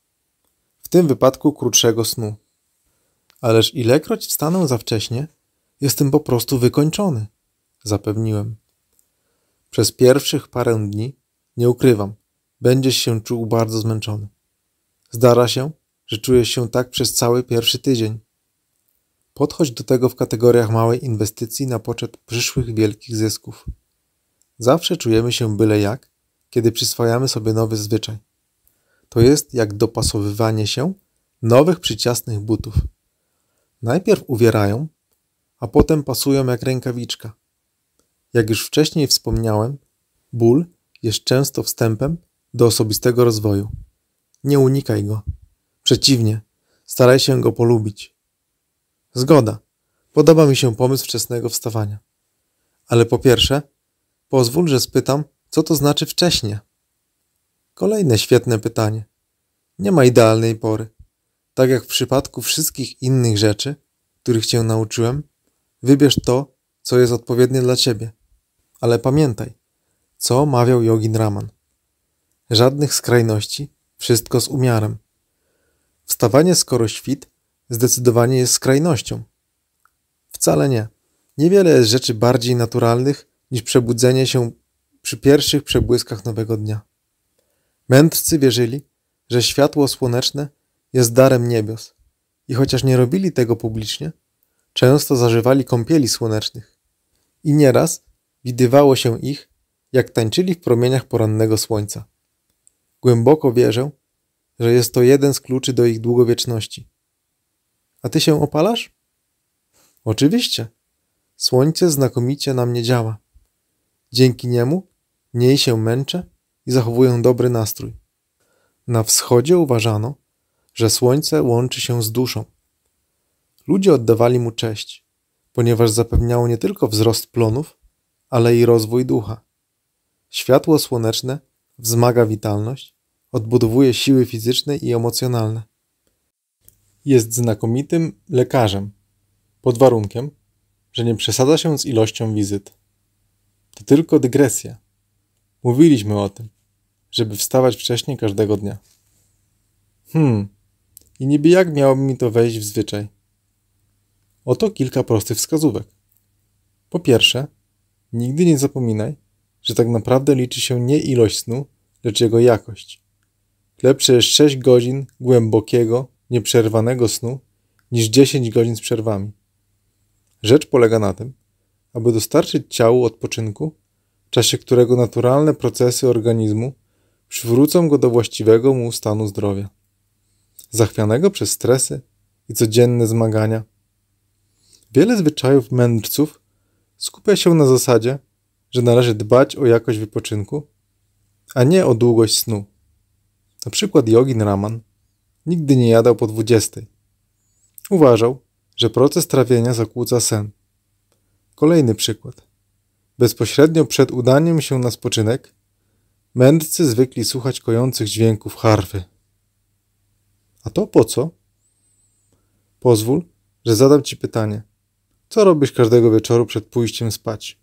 W tym wypadku krótszego snu. Ależ ilekroć wstanę za wcześnie, jestem po prostu wykończony, zapewniłem. Przez pierwszych parę dni, nie ukrywam, będziesz się czuł bardzo zmęczony. Zdarza się, że czujesz się tak przez cały pierwszy tydzień. Podchodź do tego w kategoriach małej inwestycji na poczet przyszłych wielkich zysków. Zawsze czujemy się byle jak, kiedy przyswajamy sobie nowy zwyczaj. To jest jak dopasowywanie się nowych przyciasnych butów. Najpierw uwierają, a potem pasują jak rękawiczka. Jak już wcześniej wspomniałem, ból jest często wstępem do osobistego rozwoju. Nie unikaj go. Przeciwnie, staraj się go polubić. Zgoda. Podoba mi się pomysł wczesnego wstawania. Ale po pierwsze, pozwól, że spytam, co to znaczy wcześnie? Kolejne świetne pytanie. Nie ma idealnej pory. Tak jak w przypadku wszystkich innych rzeczy, których cię nauczyłem, wybierz to, co jest odpowiednie dla ciebie. Ale pamiętaj, co mawiał Jogin Raman. Żadnych skrajności, wszystko z umiarem. Wstawanie skoro świt zdecydowanie jest skrajnością. Wcale nie. Niewiele jest rzeczy bardziej naturalnych niż przebudzenie się przy pierwszych przebłyskach nowego dnia. Mędrcy wierzyli, że światło słoneczne jest darem niebios i chociaż nie robili tego publicznie, często zażywali kąpieli słonecznych i nieraz widywało się ich, jak tańczyli w promieniach porannego słońca. Głęboko wierzę, że jest to jeden z kluczy do ich długowieczności. A ty się opalasz? Oczywiście. Słońce znakomicie na mnie działa. Dzięki niemu mniej się męczę i zachowuję dobry nastrój. Na wschodzie uważano, że słońce łączy się z duszą. Ludzie oddawali mu cześć, ponieważ zapewniało nie tylko wzrost plonów, ale i rozwój ducha. Światło słoneczne wzmaga witalność, odbudowuje siły fizyczne i emocjonalne. Jest znakomitym lekarzem, pod warunkiem, że nie przesadza się z ilością wizyt. To tylko dygresja. Mówiliśmy o tym, żeby wstawać wcześniej każdego dnia. Hmm, i niby jak miałoby mi to wejść w zwyczaj? Oto kilka prostych wskazówek. Po pierwsze, nigdy nie zapominaj, że tak naprawdę liczy się nie ilość snu, lecz jego jakość. Lepsze jest 6 godzin głębokiego, nieprzerwanego snu niż 10 godzin z przerwami. Rzecz polega na tym, aby dostarczyć ciału odpoczynku w czasie którego naturalne procesy organizmu przywrócą go do właściwego mu stanu zdrowia, zachwianego przez stresy i codzienne zmagania. Wiele zwyczajów mędrców skupia się na zasadzie, że należy dbać o jakość wypoczynku, a nie o długość snu. Na przykład Jogin Raman nigdy nie jadał po 20. Uważał, że proces trawienia zakłóca sen. Kolejny przykład. Bezpośrednio przed udaniem się na spoczynek, mędrcy zwykli słuchać kojących dźwięków harfy. A to po co? Pozwól, że zadam ci pytanie. Co robisz każdego wieczoru przed pójściem spać?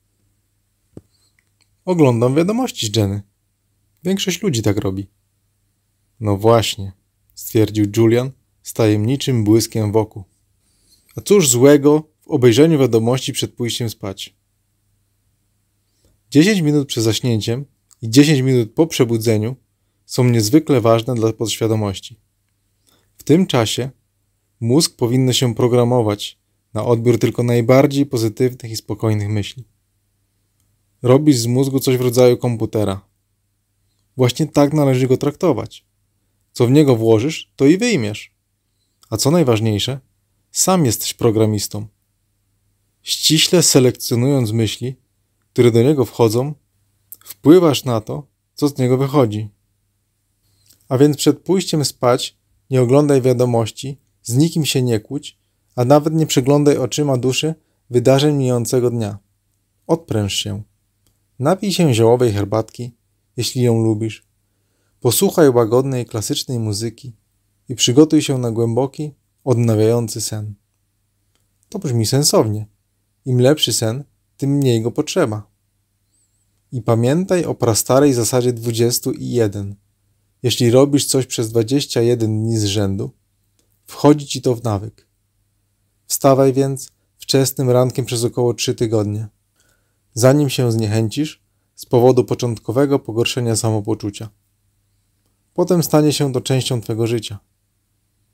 Oglądam wiadomości z Jenny. Większość ludzi tak robi. No właśnie, stwierdził Julian z tajemniczym błyskiem w oku. A cóż złego w obejrzeniu wiadomości przed pójściem spać? 10 minut przed zaśnięciem i 10 minut po przebudzeniu są niezwykle ważne dla podświadomości. W tym czasie mózg powinno się programować na odbiór tylko najbardziej pozytywnych i spokojnych myśli. Robisz z mózgu coś w rodzaju komputera. Właśnie tak należy go traktować. Co w niego włożysz, to i wyjmiesz. A co najważniejsze, sam jesteś programistą. Ściśle selekcjonując myśli, które do niego wchodzą, wpływasz na to, co z niego wychodzi. A więc przed pójściem spać nie oglądaj wiadomości, z nikim się nie kłóć, a nawet nie przeglądaj oczyma duszy wydarzeń mijającego dnia. Odpręż się. Napij się ziołowej herbatki, jeśli ją lubisz. Posłuchaj łagodnej, klasycznej muzyki i przygotuj się na głęboki, odnawiający sen. To brzmi sensownie. Im lepszy sen, tym mniej go potrzeba. I pamiętaj o prastarej zasadzie 20 i 1. Jeśli robisz coś przez 21 dni z rzędu, wchodzi ci to w nawyk. Wstawaj więc wczesnym rankiem przez około 3 tygodnie. Zanim się zniechęcisz z powodu początkowego pogorszenia samopoczucia. Potem stanie się to częścią twojego życia.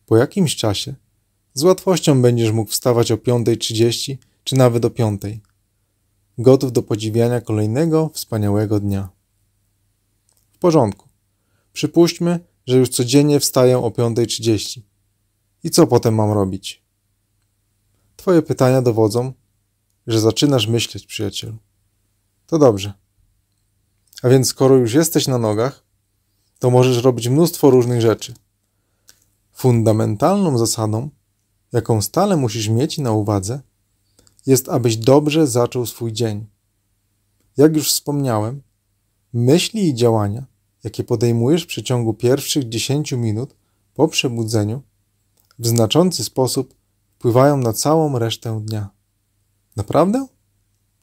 Po jakimś czasie z łatwością będziesz mógł wstawać o 5.30 czy nawet o 5.00 gotów do podziwiania kolejnego wspaniałego dnia. W porządku. Przypuśćmy, że już codziennie wstaję o 5.30. I co potem mam robić? Twoje pytania dowodzą, że zaczynasz myśleć, przyjacielu. To dobrze. A więc skoro już jesteś na nogach, to możesz robić mnóstwo różnych rzeczy. Fundamentalną zasadą, jaką stale musisz mieć na uwadze, jest, abyś dobrze zaczął swój dzień. Jak już wspomniałem, myśli i działania, jakie podejmujesz w przeciągu pierwszych 10 minut po przebudzeniu, w znaczący sposób wpływają na całą resztę dnia. Naprawdę?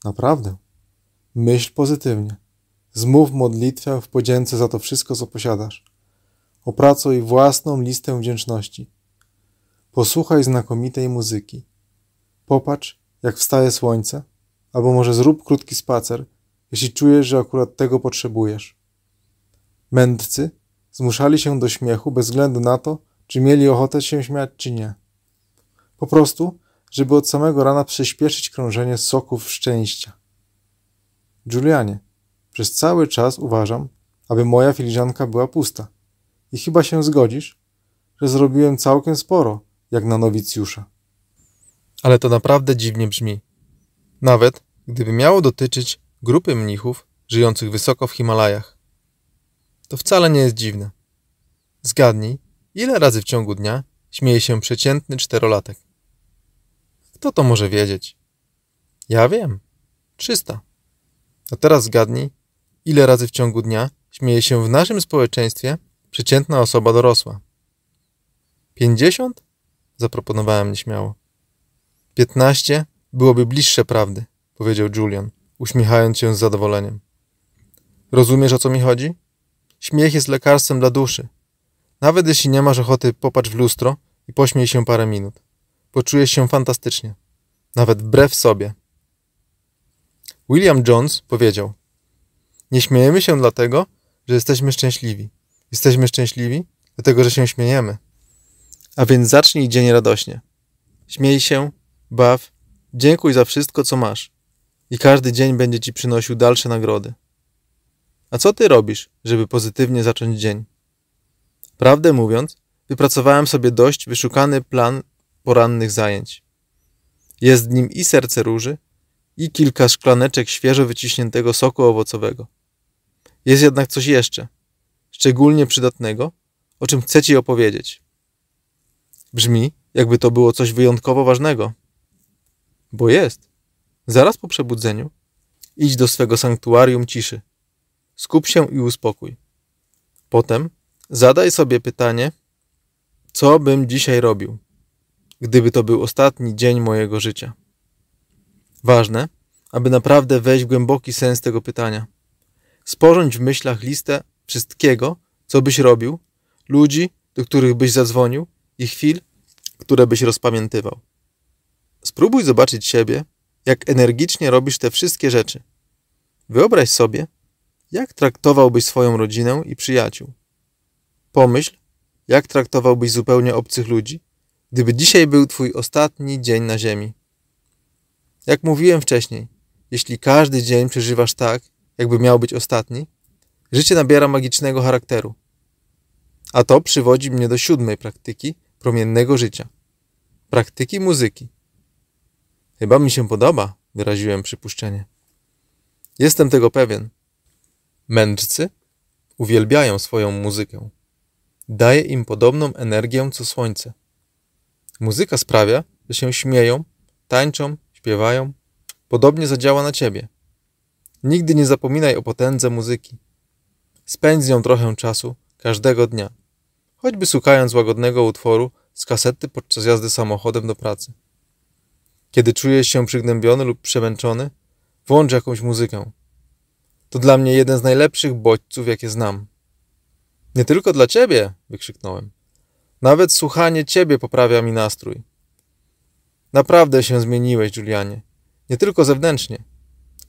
Naprawdę. Myśl pozytywnie. Zmów modlitwę w podzięce za to wszystko, co posiadasz. Opracuj własną listę wdzięczności. Posłuchaj znakomitej muzyki. Popatrz jak wstaje słońce, albo może zrób krótki spacer, jeśli czujesz, że akurat tego potrzebujesz. Mędrcy zmuszali się do śmiechu bez względu na to, czy mieli ochotę się śmiać, czy nie. Po prostu, żeby od samego rana przyspieszyć krążenie soków szczęścia. Julianie, przez cały czas uważam, aby moja filiżanka była pusta. I chyba się zgodzisz, że zrobiłem całkiem sporo, jak na nowicjusza ale to naprawdę dziwnie brzmi. Nawet gdyby miało dotyczyć grupy mnichów żyjących wysoko w Himalajach. To wcale nie jest dziwne. Zgadnij, ile razy w ciągu dnia śmieje się przeciętny czterolatek. Kto to może wiedzieć? Ja wiem. 300. A teraz zgadnij, ile razy w ciągu dnia śmieje się w naszym społeczeństwie przeciętna osoba dorosła. 50? Zaproponowałem nieśmiało. Piętnaście byłoby bliższe prawdy, powiedział Julian, uśmiechając się z zadowoleniem. Rozumiesz, o co mi chodzi? Śmiech jest lekarstwem dla duszy. Nawet jeśli nie masz ochoty, popatrz w lustro i pośmiej się parę minut. Poczujesz się fantastycznie. Nawet wbrew sobie. William Jones powiedział: Nie śmiejemy się dlatego, że jesteśmy szczęśliwi. Jesteśmy szczęśliwi, dlatego że się śmiejemy. A więc zacznij dzień radośnie. Śmiej się baw, dziękuj za wszystko, co masz i każdy dzień będzie ci przynosił dalsze nagrody. A co ty robisz, żeby pozytywnie zacząć dzień? Prawdę mówiąc, wypracowałem sobie dość wyszukany plan porannych zajęć. Jest w nim i serce róży, i kilka szklaneczek świeżo wyciśniętego soku owocowego. Jest jednak coś jeszcze, szczególnie przydatnego, o czym chcę ci opowiedzieć. Brzmi, jakby to było coś wyjątkowo ważnego. Bo jest. Zaraz po przebudzeniu idź do swego sanktuarium ciszy. Skup się i uspokój. Potem zadaj sobie pytanie, co bym dzisiaj robił, gdyby to był ostatni dzień mojego życia. Ważne, aby naprawdę wejść w głęboki sens tego pytania. Sporządź w myślach listę wszystkiego, co byś robił, ludzi, do których byś zadzwonił i chwil, które byś rozpamiętywał. Spróbuj zobaczyć siebie, jak energicznie robisz te wszystkie rzeczy. Wyobraź sobie, jak traktowałbyś swoją rodzinę i przyjaciół. Pomyśl, jak traktowałbyś zupełnie obcych ludzi, gdyby dzisiaj był Twój ostatni dzień na Ziemi. Jak mówiłem wcześniej, jeśli każdy dzień przeżywasz tak, jakby miał być ostatni, życie nabiera magicznego charakteru. A to przywodzi mnie do siódmej praktyki promiennego życia praktyki muzyki. Chyba mi się podoba, wyraziłem przypuszczenie. Jestem tego pewien. Mędrcy uwielbiają swoją muzykę. Daje im podobną energię co słońce. Muzyka sprawia, że się śmieją, tańczą, śpiewają. Podobnie zadziała na ciebie. Nigdy nie zapominaj o potędze muzyki. Spędź z nią trochę czasu każdego dnia, choćby słuchając łagodnego utworu z kasety podczas jazdy samochodem do pracy. Kiedy czujesz się przygnębiony lub przemęczony, włącz jakąś muzykę. To dla mnie jeden z najlepszych bodźców, jakie znam. Nie tylko dla ciebie, wykrzyknąłem. Nawet słuchanie ciebie poprawia mi nastrój. Naprawdę się zmieniłeś, Julianie. Nie tylko zewnętrznie.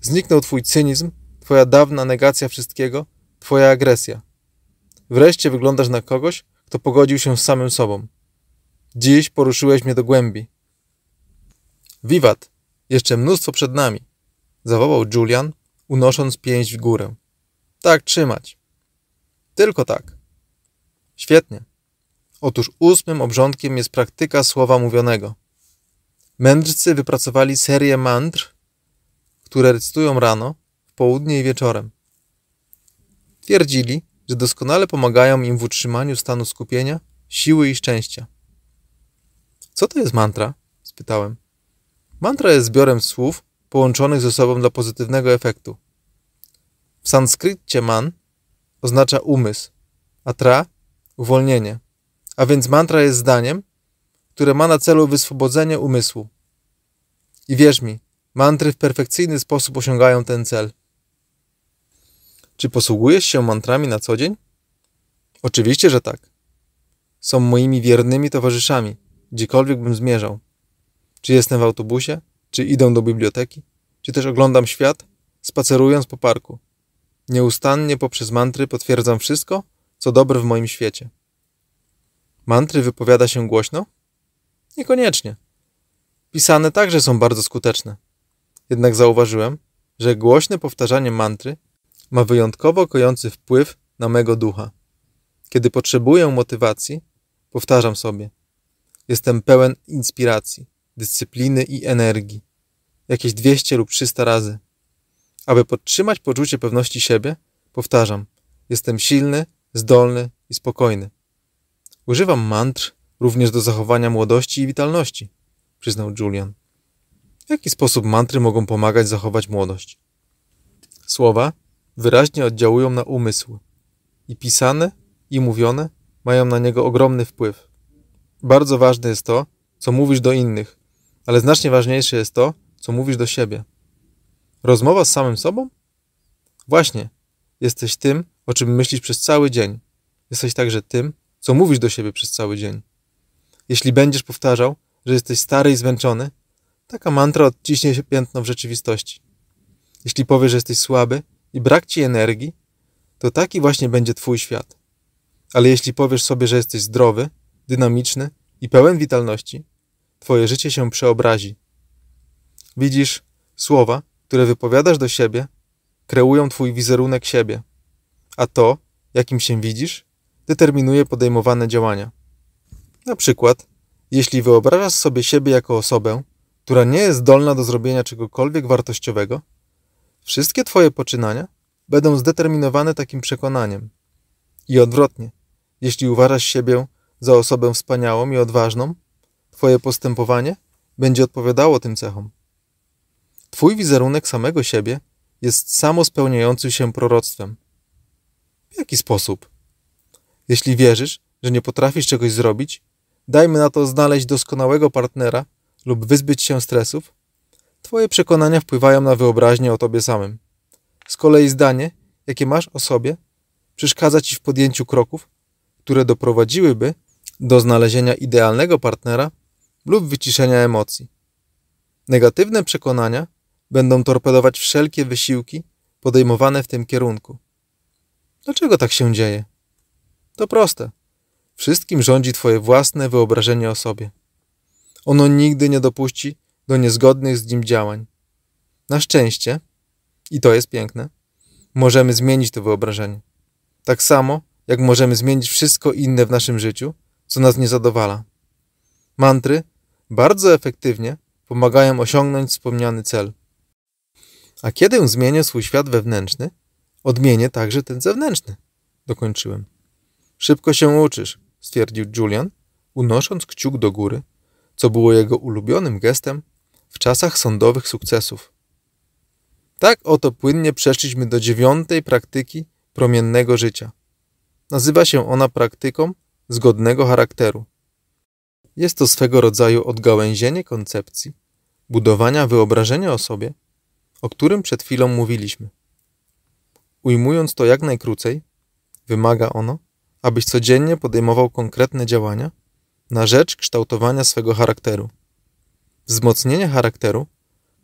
Zniknął twój cynizm, twoja dawna negacja wszystkiego, twoja agresja. Wreszcie wyglądasz na kogoś, kto pogodził się z samym sobą. Dziś poruszyłeś mnie do głębi. Wiwat! Jeszcze mnóstwo przed nami! zawołał Julian, unosząc pięść w górę. Tak trzymać. Tylko tak. Świetnie. Otóż ósmym obrządkiem jest praktyka słowa mówionego. Mędrcy wypracowali serię mantr, które recytują rano, w południe i wieczorem. Twierdzili, że doskonale pomagają im w utrzymaniu stanu skupienia, siły i szczęścia. Co to jest mantra? spytałem. Mantra jest zbiorem słów połączonych ze sobą dla pozytywnego efektu. W sanskrycie man oznacza umysł, a tra uwolnienie. A więc mantra jest zdaniem, które ma na celu wyswobodzenie umysłu. I wierz mi, mantry w perfekcyjny sposób osiągają ten cel. Czy posługujesz się mantrami na co dzień? Oczywiście, że tak. Są moimi wiernymi towarzyszami, gdziekolwiek bym zmierzał. Czy jestem w autobusie? Czy idę do biblioteki? Czy też oglądam świat, spacerując po parku? Nieustannie poprzez mantry potwierdzam wszystko, co dobre w moim świecie. Mantry wypowiada się głośno? Niekoniecznie. Pisane także są bardzo skuteczne. Jednak zauważyłem, że głośne powtarzanie mantry ma wyjątkowo kojący wpływ na mego ducha. Kiedy potrzebuję motywacji, powtarzam sobie: Jestem pełen inspiracji dyscypliny i energii, jakieś 200 lub 300 razy. Aby podtrzymać poczucie pewności siebie, powtarzam: jestem silny, zdolny i spokojny. Używam mantr również do zachowania młodości i witalności, przyznał Julian. W jaki sposób mantry mogą pomagać zachować młodość? Słowa wyraźnie oddziałują na umysł. I pisane, i mówione mają na niego ogromny wpływ. Bardzo ważne jest to, co mówisz do innych, ale znacznie ważniejsze jest to, co mówisz do siebie. Rozmowa z samym sobą? Właśnie, jesteś tym, o czym myślisz przez cały dzień. Jesteś także tym, co mówisz do siebie przez cały dzień. Jeśli będziesz powtarzał, że jesteś stary i zmęczony, taka mantra odciśnie się piętno w rzeczywistości. Jeśli powiesz, że jesteś słaby i brak ci energii, to taki właśnie będzie twój świat. Ale jeśli powiesz sobie, że jesteś zdrowy, dynamiczny i pełen witalności, Twoje życie się przeobrazi. Widzisz, słowa, które wypowiadasz do siebie, kreują Twój wizerunek siebie, a to, jakim się widzisz, determinuje podejmowane działania. Na przykład, jeśli wyobrażasz sobie siebie jako osobę, która nie jest zdolna do zrobienia czegokolwiek wartościowego, wszystkie Twoje poczynania będą zdeterminowane takim przekonaniem. I odwrotnie, jeśli uważasz siebie za osobę wspaniałą i odważną, Twoje postępowanie będzie odpowiadało tym cechom. Twój wizerunek samego siebie jest samospełniającym się proroctwem. W jaki sposób? Jeśli wierzysz, że nie potrafisz czegoś zrobić, dajmy na to znaleźć doskonałego partnera lub wyzbyć się stresów, Twoje przekonania wpływają na wyobraźnię o tobie samym. Z kolei zdanie, jakie masz o sobie, przeszkadza ci w podjęciu kroków, które doprowadziłyby do znalezienia idealnego partnera lub wyciszenia emocji. Negatywne przekonania będą torpedować wszelkie wysiłki podejmowane w tym kierunku. Dlaczego tak się dzieje? To proste. Wszystkim rządzi Twoje własne wyobrażenie o sobie. Ono nigdy nie dopuści do niezgodnych z nim działań. Na szczęście, i to jest piękne, możemy zmienić to wyobrażenie. Tak samo, jak możemy zmienić wszystko inne w naszym życiu, co nas nie zadowala. Mantry bardzo efektywnie pomagają osiągnąć wspomniany cel. A kiedy zmienię swój świat wewnętrzny, odmienię także ten zewnętrzny. Dokończyłem. Szybko się uczysz, stwierdził Julian, unosząc kciuk do góry, co było jego ulubionym gestem w czasach sądowych sukcesów. Tak oto płynnie przeszliśmy do dziewiątej praktyki promiennego życia. Nazywa się ona praktyką zgodnego charakteru. Jest to swego rodzaju odgałęzienie koncepcji, budowania wyobrażenia o sobie, o którym przed chwilą mówiliśmy. Ujmując to jak najkrócej, wymaga ono, abyś codziennie podejmował konkretne działania na rzecz kształtowania swego charakteru. Wzmocnienie charakteru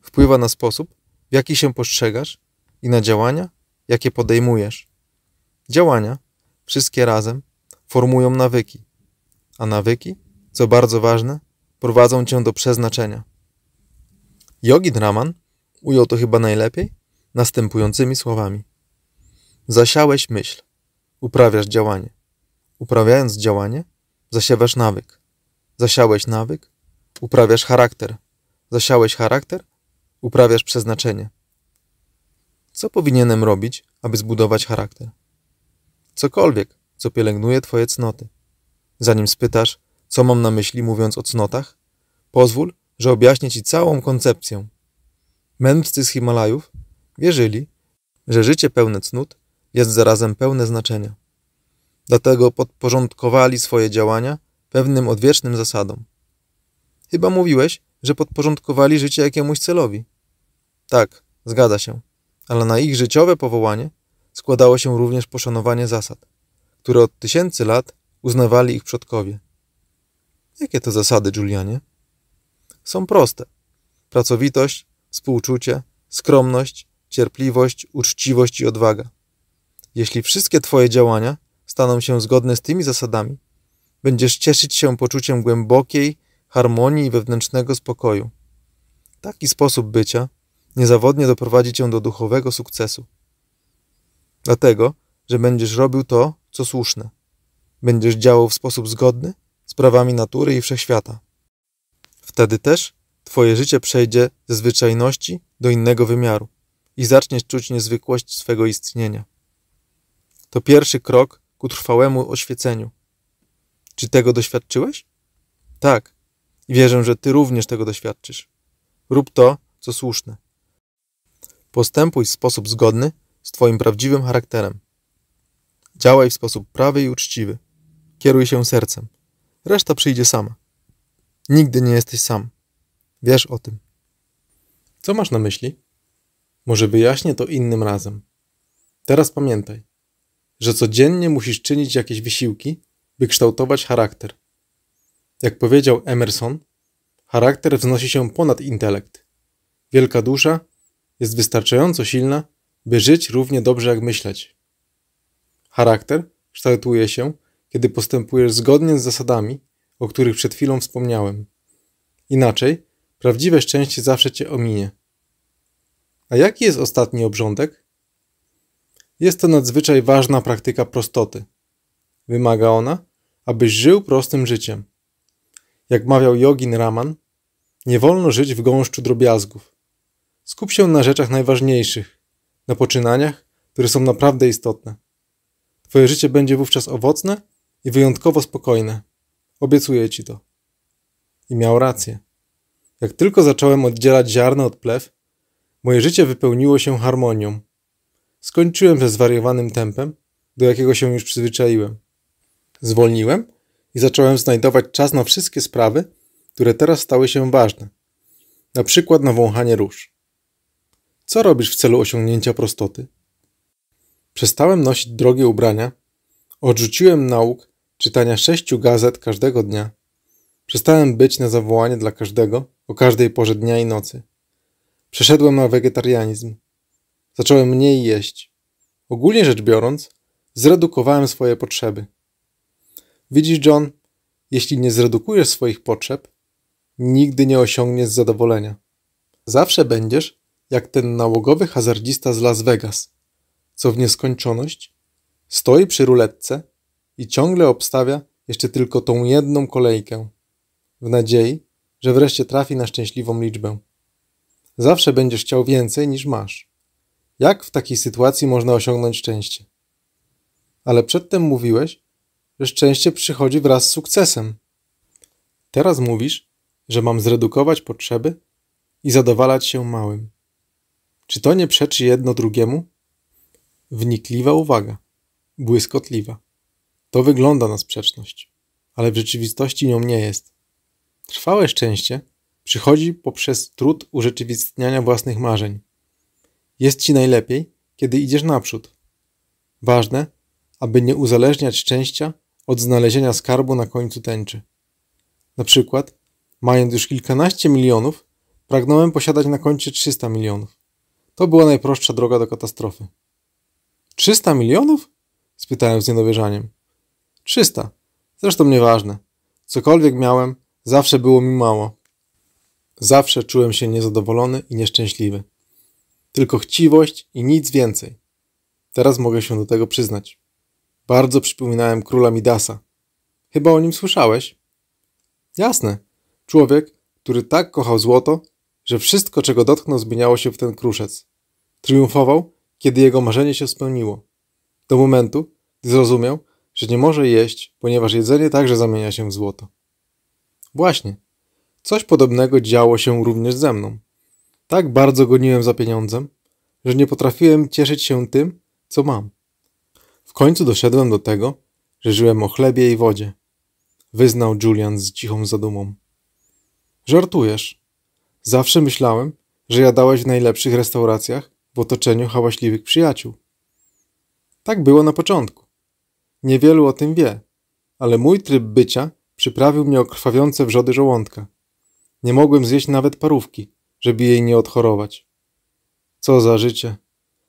wpływa na sposób, w jaki się postrzegasz i na działania, jakie podejmujesz. Działania, wszystkie razem, formują nawyki, a nawyki co bardzo ważne, prowadzą cię do przeznaczenia. Jogi Draman ujął to chyba najlepiej następującymi słowami. Zasiałeś myśl, uprawiasz działanie. Uprawiając działanie, zasiewasz nawyk. Zasiałeś nawyk, uprawiasz charakter. Zasiałeś charakter, uprawiasz przeznaczenie. Co powinienem robić, aby zbudować charakter? Cokolwiek, co pielęgnuje Twoje cnoty. Zanim spytasz, co mam na myśli, mówiąc o cnotach? Pozwól, że objaśnię Ci całą koncepcję. Mędrcy z Himalajów wierzyli, że życie pełne cnót jest zarazem pełne znaczenia. Dlatego podporządkowali swoje działania pewnym odwiecznym zasadom. Chyba mówiłeś, że podporządkowali życie jakiemuś celowi. Tak, zgadza się, ale na ich życiowe powołanie składało się również poszanowanie zasad, które od tysięcy lat uznawali ich przodkowie. Jakie to zasady, Julianie? Są proste. Pracowitość, współczucie, skromność, cierpliwość, uczciwość i odwaga. Jeśli wszystkie Twoje działania staną się zgodne z tymi zasadami, będziesz cieszyć się poczuciem głębokiej harmonii i wewnętrznego spokoju. Taki sposób bycia niezawodnie doprowadzi cię do duchowego sukcesu. Dlatego, że będziesz robił to, co słuszne. Będziesz działał w sposób zgodny sprawami natury i wszechświata. Wtedy też Twoje życie przejdzie ze zwyczajności do innego wymiaru i zaczniesz czuć niezwykłość swego istnienia. To pierwszy krok ku trwałemu oświeceniu. Czy tego doświadczyłeś? Tak. Wierzę, że Ty również tego doświadczysz. Rób to, co słuszne. Postępuj w sposób zgodny z Twoim prawdziwym charakterem. Działaj w sposób prawy i uczciwy. Kieruj się sercem. Reszta przyjdzie sama. Nigdy nie jesteś sam. Wiesz o tym. Co masz na myśli? Może wyjaśnię to innym razem. Teraz pamiętaj, że codziennie musisz czynić jakieś wysiłki, by kształtować charakter. Jak powiedział Emerson, charakter wznosi się ponad intelekt. Wielka dusza jest wystarczająco silna, by żyć równie dobrze jak myśleć. Charakter kształtuje się, kiedy postępujesz zgodnie z zasadami, o których przed chwilą wspomniałem. Inaczej, prawdziwe szczęście zawsze cię ominie. A jaki jest ostatni obrządek? Jest to nadzwyczaj ważna praktyka prostoty. Wymaga ona, abyś żył prostym życiem. Jak mawiał jogin Raman, nie wolno żyć w gąszczu drobiazgów. Skup się na rzeczach najważniejszych, na poczynaniach, które są naprawdę istotne. Twoje życie będzie wówczas owocne i wyjątkowo spokojne. Obiecuję ci to. I miał rację. Jak tylko zacząłem oddzielać ziarno od plew, moje życie wypełniło się harmonią. Skończyłem ze zwariowanym tempem, do jakiego się już przyzwyczaiłem. Zwolniłem i zacząłem znajdować czas na wszystkie sprawy, które teraz stały się ważne. Na przykład na wąchanie róż. Co robisz w celu osiągnięcia prostoty? Przestałem nosić drogie ubrania, odrzuciłem nauk czytania sześciu gazet każdego dnia. Przestałem być na zawołanie dla każdego o każdej porze dnia i nocy. Przeszedłem na wegetarianizm. Zacząłem mniej jeść. Ogólnie rzecz biorąc, zredukowałem swoje potrzeby. Widzisz, John, jeśli nie zredukujesz swoich potrzeb, nigdy nie osiągniesz zadowolenia. Zawsze będziesz jak ten nałogowy hazardzista z Las Vegas, co w nieskończoność stoi przy ruletce i ciągle obstawia jeszcze tylko tą jedną kolejkę, w nadziei, że wreszcie trafi na szczęśliwą liczbę. Zawsze będziesz chciał więcej niż masz. Jak w takiej sytuacji można osiągnąć szczęście? Ale przedtem mówiłeś, że szczęście przychodzi wraz z sukcesem. Teraz mówisz, że mam zredukować potrzeby i zadowalać się małym. Czy to nie przeczy jedno drugiemu? Wnikliwa uwaga, błyskotliwa. To wygląda na sprzeczność, ale w rzeczywistości nią nie jest. Trwałe szczęście przychodzi poprzez trud urzeczywistniania własnych marzeń. Jest ci najlepiej, kiedy idziesz naprzód. Ważne, aby nie uzależniać szczęścia od znalezienia skarbu na końcu tęczy. Na przykład, mając już kilkanaście milionów, pragnąłem posiadać na koncie 300 milionów. To była najprostsza droga do katastrofy. 300 milionów? spytałem z niedowierzaniem. 300. Zresztą nieważne. Cokolwiek miałem, zawsze było mi mało. Zawsze czułem się niezadowolony i nieszczęśliwy. Tylko chciwość i nic więcej. Teraz mogę się do tego przyznać. Bardzo przypominałem króla Midasa. Chyba o nim słyszałeś? Jasne. Człowiek, który tak kochał złoto, że wszystko, czego dotknął, zmieniało się w ten kruszec. Triumfował, kiedy jego marzenie się spełniło. Do momentu, gdy zrozumiał, że nie może jeść, ponieważ jedzenie także zamienia się w złoto. Właśnie, coś podobnego działo się również ze mną. Tak bardzo goniłem za pieniądzem, że nie potrafiłem cieszyć się tym, co mam. W końcu doszedłem do tego, że żyłem o chlebie i wodzie, wyznał Julian z cichą zadumą. Żartujesz. Zawsze myślałem, że jadałeś w najlepszych restauracjach w otoczeniu hałaśliwych przyjaciół. Tak było na początku. Niewielu o tym wie, ale mój tryb bycia przyprawił mnie o krwawiące wrzody żołądka. Nie mogłem zjeść nawet parówki, żeby jej nie odchorować. Co za życie.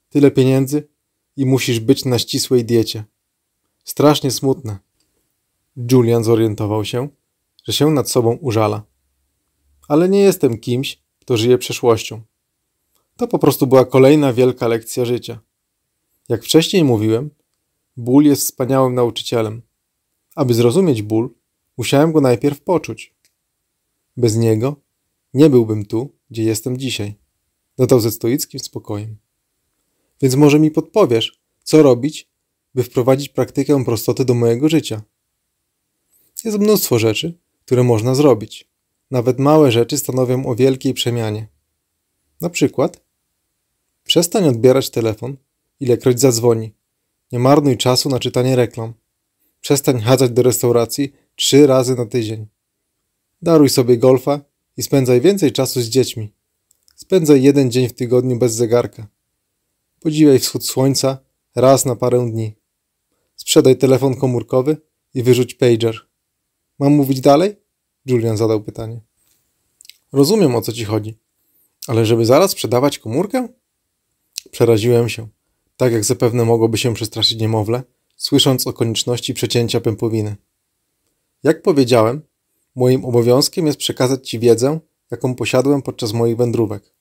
Tyle pieniędzy i musisz być na ścisłej diecie. Strasznie smutne. Julian zorientował się, że się nad sobą użala. Ale nie jestem kimś, kto żyje przeszłością. To po prostu była kolejna wielka lekcja życia. Jak wcześniej mówiłem, Ból jest wspaniałym nauczycielem. Aby zrozumieć ból, musiałem go najpierw poczuć. Bez niego nie byłbym tu, gdzie jestem dzisiaj. Dodał no ze stoickim spokojem. Więc może mi podpowiesz, co robić, by wprowadzić praktykę prostoty do mojego życia. Jest mnóstwo rzeczy, które można zrobić. Nawet małe rzeczy stanowią o wielkiej przemianie. Na przykład, przestań odbierać telefon, ilekroć zadzwoni. Nie marnuj czasu na czytanie reklam. Przestań chadzać do restauracji trzy razy na tydzień. Daruj sobie golfa i spędzaj więcej czasu z dziećmi. Spędzaj jeden dzień w tygodniu bez zegarka. Podziwiaj wschód słońca raz na parę dni. Sprzedaj telefon komórkowy i wyrzuć pager. Mam mówić dalej? Julian zadał pytanie. Rozumiem o co ci chodzi, ale żeby zaraz sprzedawać komórkę? Przeraziłem się tak jak zapewne mogłoby się przestraszyć niemowlę, słysząc o konieczności przecięcia pępowiny. Jak powiedziałem, moim obowiązkiem jest przekazać Ci wiedzę, jaką posiadłem podczas moich wędrówek.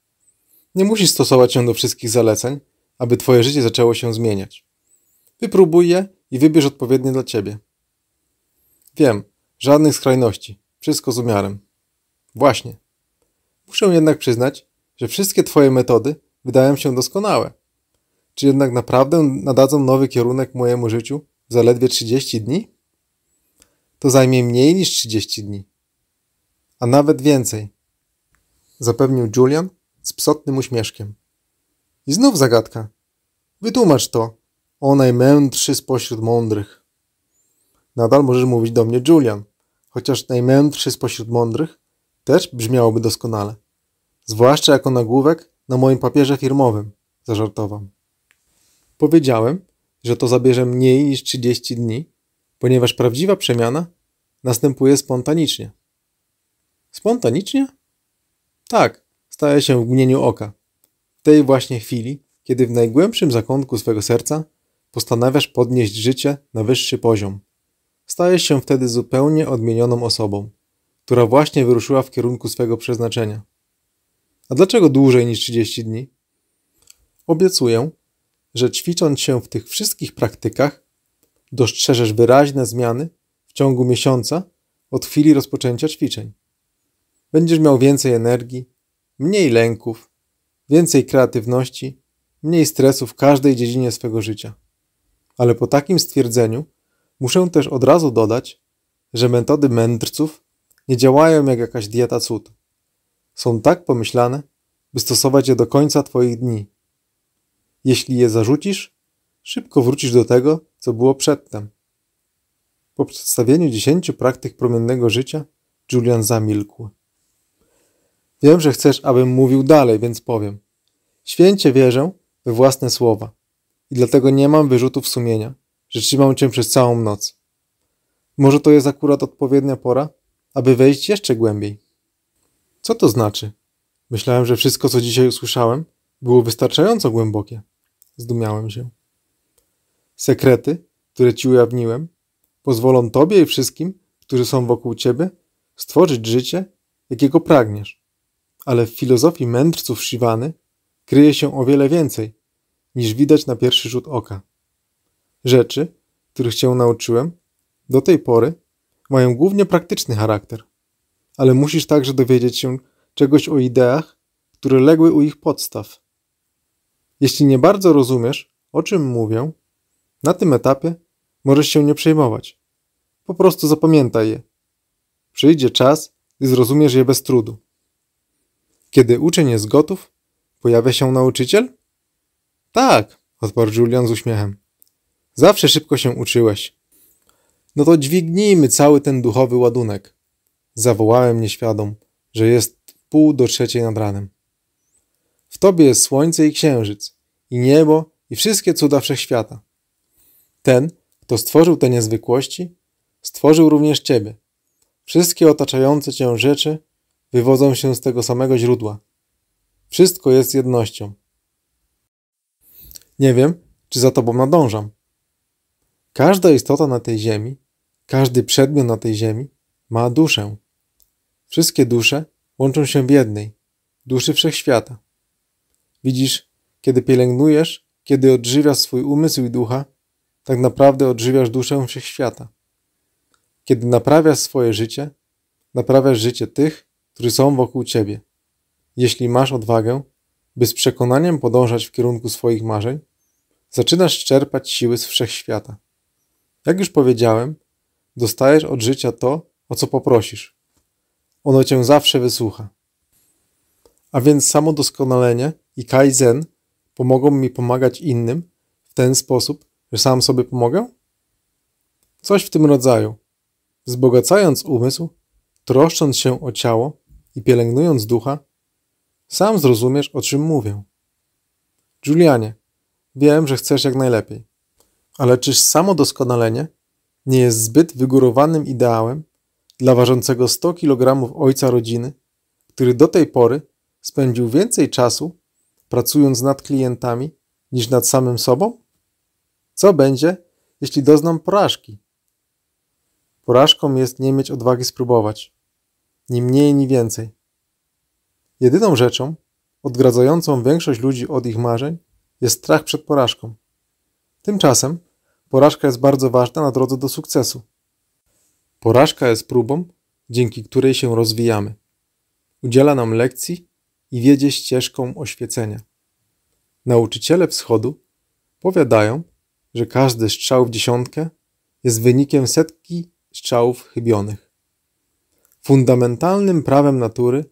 Nie musisz stosować się do wszystkich zaleceń, aby Twoje życie zaczęło się zmieniać. Wypróbuj je i wybierz odpowiednie dla Ciebie. Wiem, żadnych skrajności, wszystko z umiarem. Właśnie. Muszę jednak przyznać, że wszystkie Twoje metody wydają się doskonałe. Czy jednak naprawdę nadadzą nowy kierunek mojemu życiu w zaledwie 30 dni? To zajmie mniej niż 30 dni, a nawet więcej, zapewnił Julian z psotnym uśmieszkiem. I znów zagadka. Wytłumacz to, o najmędrszy spośród mądrych. Nadal możesz mówić do mnie Julian, chociaż najmędrszy spośród mądrych też brzmiałoby doskonale. Zwłaszcza jako nagłówek na moim papierze firmowym, zażartował. Powiedziałem, że to zabierze mniej niż 30 dni, ponieważ prawdziwa przemiana następuje spontanicznie. Spontanicznie? Tak, staje się w mgnieniu oka. W tej właśnie chwili, kiedy w najgłębszym zakątku swego serca postanawiasz podnieść życie na wyższy poziom. Stajesz się wtedy zupełnie odmienioną osobą, która właśnie wyruszyła w kierunku swego przeznaczenia. A dlaczego dłużej niż 30 dni? Obiecuję, że ćwicząc się w tych wszystkich praktykach, dostrzeżesz wyraźne zmiany w ciągu miesiąca od chwili rozpoczęcia ćwiczeń. Będziesz miał więcej energii, mniej lęków, więcej kreatywności, mniej stresu w każdej dziedzinie swego życia. Ale po takim stwierdzeniu muszę też od razu dodać, że metody mędrców nie działają jak jakaś dieta cud. Są tak pomyślane, by stosować je do końca Twoich dni. Jeśli je zarzucisz, szybko wrócisz do tego, co było przedtem. Po przedstawieniu dziesięciu praktyk promiennego życia, Julian zamilkł. Wiem, że chcesz, abym mówił dalej, więc powiem. Święcie wierzę we własne słowa i dlatego nie mam wyrzutów sumienia, że trzymam cię przez całą noc. Może to jest akurat odpowiednia pora, aby wejść jeszcze głębiej. Co to znaczy? Myślałem, że wszystko, co dzisiaj usłyszałem, było wystarczająco głębokie. Zdumiałem się. Sekrety, które ci ujawniłem, pozwolą tobie i wszystkim, którzy są wokół ciebie, stworzyć życie, jakiego pragniesz. Ale w filozofii mędrców Shiwany kryje się o wiele więcej, niż widać na pierwszy rzut oka. Rzeczy, których cię nauczyłem, do tej pory mają głównie praktyczny charakter, ale musisz także dowiedzieć się czegoś o ideach, które legły u ich podstaw. Jeśli nie bardzo rozumiesz, o czym mówię, na tym etapie możesz się nie przejmować. Po prostu zapamiętaj je. Przyjdzie czas, i zrozumiesz je bez trudu. Kiedy uczeń jest gotów, pojawia się nauczyciel? Tak, odparł Julian z uśmiechem. Zawsze szybko się uczyłeś. No to dźwignijmy cały ten duchowy ładunek. Zawołałem nieświadom, że jest pół do trzeciej nad ranem. Tobie jest słońce i księżyc, i niebo, i wszystkie cuda wszechświata. Ten, kto stworzył te niezwykłości, stworzył również Ciebie. Wszystkie otaczające Cię rzeczy wywodzą się z tego samego źródła. Wszystko jest jednością. Nie wiem, czy za Tobą nadążam. Każda istota na tej ziemi, każdy przedmiot na tej ziemi ma duszę. Wszystkie dusze łączą się w jednej, duszy wszechświata. Widzisz, kiedy pielęgnujesz, kiedy odżywiasz swój umysł i ducha, tak naprawdę odżywiasz duszę wszechświata. Kiedy naprawiasz swoje życie, naprawiasz życie tych, którzy są wokół ciebie. Jeśli masz odwagę, by z przekonaniem podążać w kierunku swoich marzeń, zaczynasz czerpać siły z wszechświata. Jak już powiedziałem, dostajesz od życia to, o co poprosisz. Ono cię zawsze wysłucha. A więc samo doskonalenie i Kaizen pomogą mi pomagać innym w ten sposób, że sam sobie pomogę? Coś w tym rodzaju. Wzbogacając umysł, troszcząc się o ciało i pielęgnując ducha, sam zrozumiesz, o czym mówię. Julianie, wiem, że chcesz jak najlepiej, ale czyż samo doskonalenie nie jest zbyt wygórowanym ideałem dla ważącego 100 kg ojca rodziny, który do tej pory spędził więcej czasu pracując nad klientami, niż nad samym sobą? Co będzie, jeśli doznam porażki? Porażką jest nie mieć odwagi spróbować. Ni mniej, ni więcej. Jedyną rzeczą odgradzającą większość ludzi od ich marzeń jest strach przed porażką. Tymczasem porażka jest bardzo ważna na drodze do sukcesu. Porażka jest próbą, dzięki której się rozwijamy. Udziela nam lekcji i wiedzie ścieżką oświecenia. Nauczyciele wschodu powiadają, że każdy strzał w dziesiątkę jest wynikiem setki strzałów chybionych. Fundamentalnym prawem natury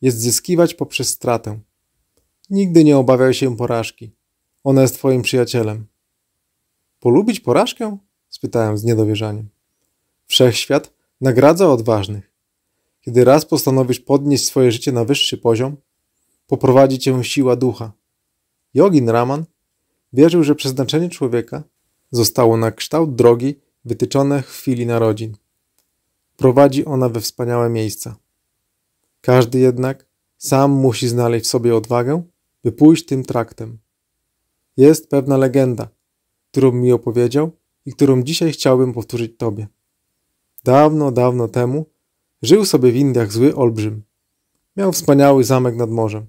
jest zyskiwać poprzez stratę. Nigdy nie obawiaj się porażki. Ona jest twoim przyjacielem. Polubić porażkę? spytałem z niedowierzaniem. Wszechświat nagradza odważnych. Kiedy raz postanowisz podnieść swoje życie na wyższy poziom, poprowadzi cię siła ducha. Jogin Raman wierzył, że przeznaczenie człowieka zostało na kształt drogi wytyczone w chwili narodzin. Prowadzi ona we wspaniałe miejsca. Każdy jednak sam musi znaleźć w sobie odwagę, by pójść tym traktem. Jest pewna legenda, którą mi opowiedział i którą dzisiaj chciałbym powtórzyć Tobie. Dawno, dawno temu żył sobie w Indiach zły olbrzym. Miał wspaniały zamek nad morzem.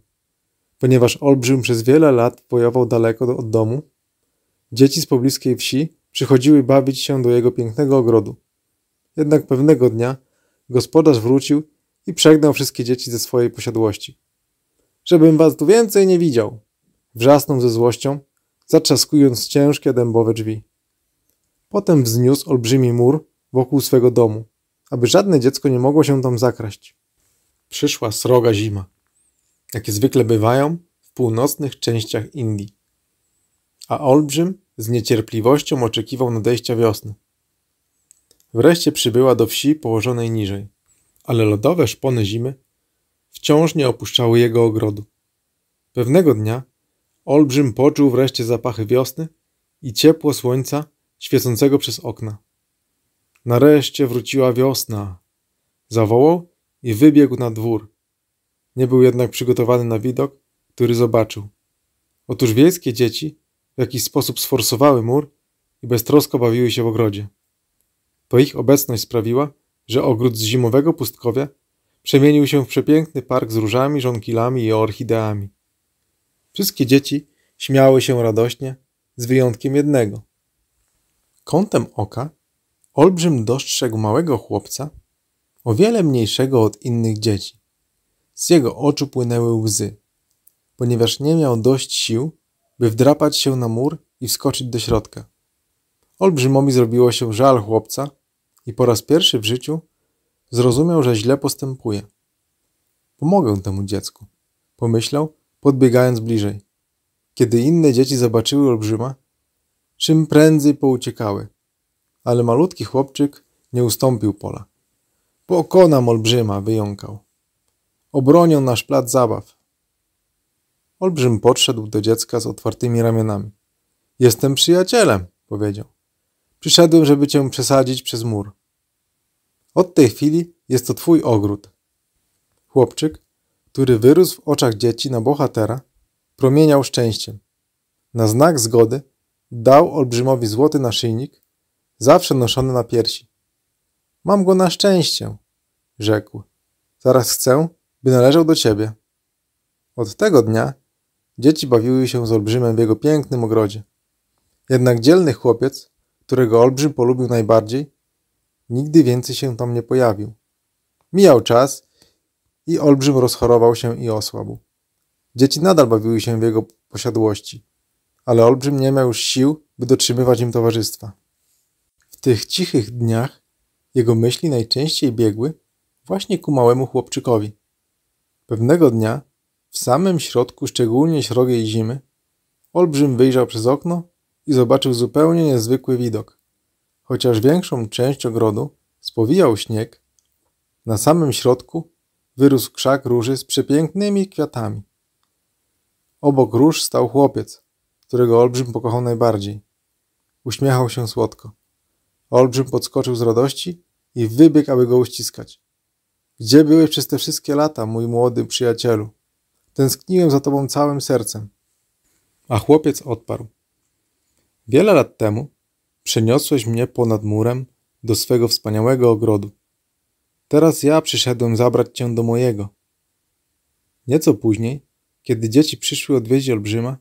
Ponieważ Olbrzym przez wiele lat wojował daleko od domu, dzieci z pobliskiej wsi przychodziły bawić się do jego pięknego ogrodu. Jednak pewnego dnia gospodarz wrócił i przegnał wszystkie dzieci ze swojej posiadłości. Żebym was tu więcej nie widział! Wrzasnął ze złością, zatrzaskując ciężkie dębowe drzwi. Potem wzniósł olbrzymi mur wokół swego domu, aby żadne dziecko nie mogło się tam zakraść. Przyszła sroga zima jakie zwykle bywają w północnych częściach Indii. A olbrzym z niecierpliwością oczekiwał nadejścia wiosny. Wreszcie przybyła do wsi położonej niżej, ale lodowe szpony zimy wciąż nie opuszczały jego ogrodu. Pewnego dnia olbrzym poczuł wreszcie zapachy wiosny i ciepło słońca świecącego przez okna. Nareszcie wróciła wiosna, zawołał i wybiegł na dwór, nie był jednak przygotowany na widok, który zobaczył. Otóż wiejskie dzieci w jakiś sposób sforsowały mur i beztrosko bawiły się w ogrodzie. To ich obecność sprawiła, że ogród z zimowego pustkowia przemienił się w przepiękny park z różami, żonkilami i orchideami. Wszystkie dzieci śmiały się radośnie, z wyjątkiem jednego. Kątem oka olbrzym dostrzegł małego chłopca, o wiele mniejszego od innych dzieci. Z jego oczu płynęły łzy, ponieważ nie miał dość sił, by wdrapać się na mur i wskoczyć do środka. Olbrzymowi zrobiło się żal chłopca i po raz pierwszy w życiu zrozumiał, że źle postępuje. Pomogę temu dziecku, pomyślał, podbiegając bliżej. Kiedy inne dzieci zobaczyły olbrzyma, czym prędzej pouciekały. Ale malutki chłopczyk nie ustąpił pola. Pokonam olbrzyma, wyjąkał. Obronią nasz plac zabaw. Olbrzym podszedł do dziecka z otwartymi ramionami. Jestem przyjacielem, powiedział. Przyszedłem, żeby cię przesadzić przez mur. Od tej chwili jest to twój ogród. Chłopczyk, który wyrósł w oczach dzieci na bohatera, promieniał szczęściem. Na znak zgody dał olbrzymowi złoty naszyjnik, zawsze noszony na piersi. Mam go na szczęście, rzekł. Zaraz chcę, by należał do ciebie. Od tego dnia dzieci bawiły się z olbrzymem w jego pięknym ogrodzie. Jednak dzielny chłopiec, którego olbrzym polubił najbardziej, nigdy więcej się tam nie pojawił. Mijał czas i olbrzym rozchorował się i osłabł. Dzieci nadal bawiły się w jego posiadłości, ale olbrzym nie miał już sił, by dotrzymywać im towarzystwa. W tych cichych dniach jego myśli najczęściej biegły właśnie ku małemu chłopczykowi. Pewnego dnia, w samym środku szczególnie srogiej zimy, olbrzym wyjrzał przez okno i zobaczył zupełnie niezwykły widok. Chociaż większą część ogrodu spowijał śnieg, na samym środku wyrósł krzak róży z przepięknymi kwiatami. Obok róż stał chłopiec, którego olbrzym pokochał najbardziej. Uśmiechał się słodko. Olbrzym podskoczył z radości i wybiegł, aby go uściskać. Gdzie byłeś przez te wszystkie lata, mój młody przyjacielu? Tęskniłem za tobą całym sercem. A chłopiec odparł. Wiele lat temu przeniosłeś mnie ponad murem do swego wspaniałego ogrodu. Teraz ja przyszedłem zabrać cię do mojego. Nieco później, kiedy dzieci przyszły odwiedzić olbrzyma,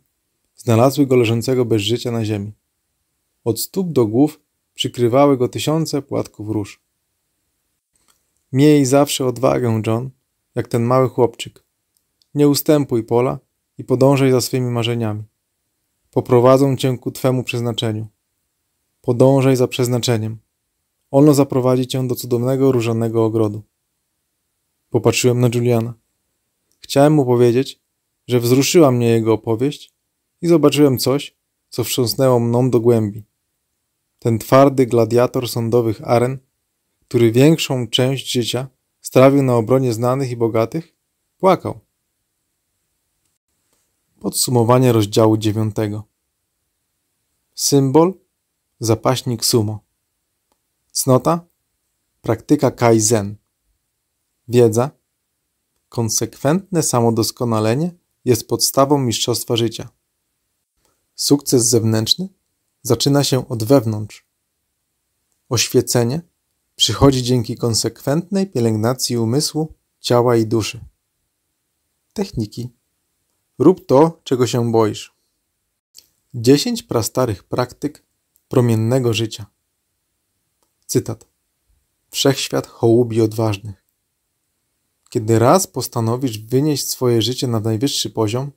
znalazły go leżącego bez życia na ziemi. Od stóp do głów przykrywały go tysiące płatków róż. Miej zawsze odwagę, John, jak ten mały chłopczyk. Nie ustępuj pola i podążaj za swymi marzeniami. Poprowadzą cię ku twemu przeznaczeniu. Podążaj za przeznaczeniem. Ono zaprowadzi cię do cudownego różanego ogrodu. Popatrzyłem na Juliana. Chciałem mu powiedzieć, że wzruszyła mnie jego opowieść i zobaczyłem coś, co wstrząsnęło mną do głębi. Ten twardy gladiator sądowych aren – który większą część życia strawił na obronie znanych i bogatych, płakał. Podsumowanie rozdziału dziewiątego. Symbol zapaśnik sumo. Cnota praktyka kaizen. Wiedza konsekwentne samodoskonalenie jest podstawą mistrzostwa życia. Sukces zewnętrzny zaczyna się od wewnątrz. Oświecenie przychodzi dzięki konsekwentnej pielęgnacji umysłu, ciała i duszy. Techniki. Rób to, czego się boisz. 10 prastarych praktyk promiennego życia. Cytat. Wszechświat hołubi odważnych. Kiedy raz postanowisz wynieść swoje życie na najwyższy poziom,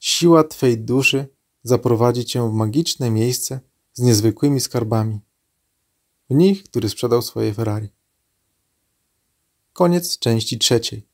siła Twej duszy zaprowadzi Cię w magiczne miejsce z niezwykłymi skarbami. Mnich, który sprzedał swoje Ferrari. Koniec części trzeciej.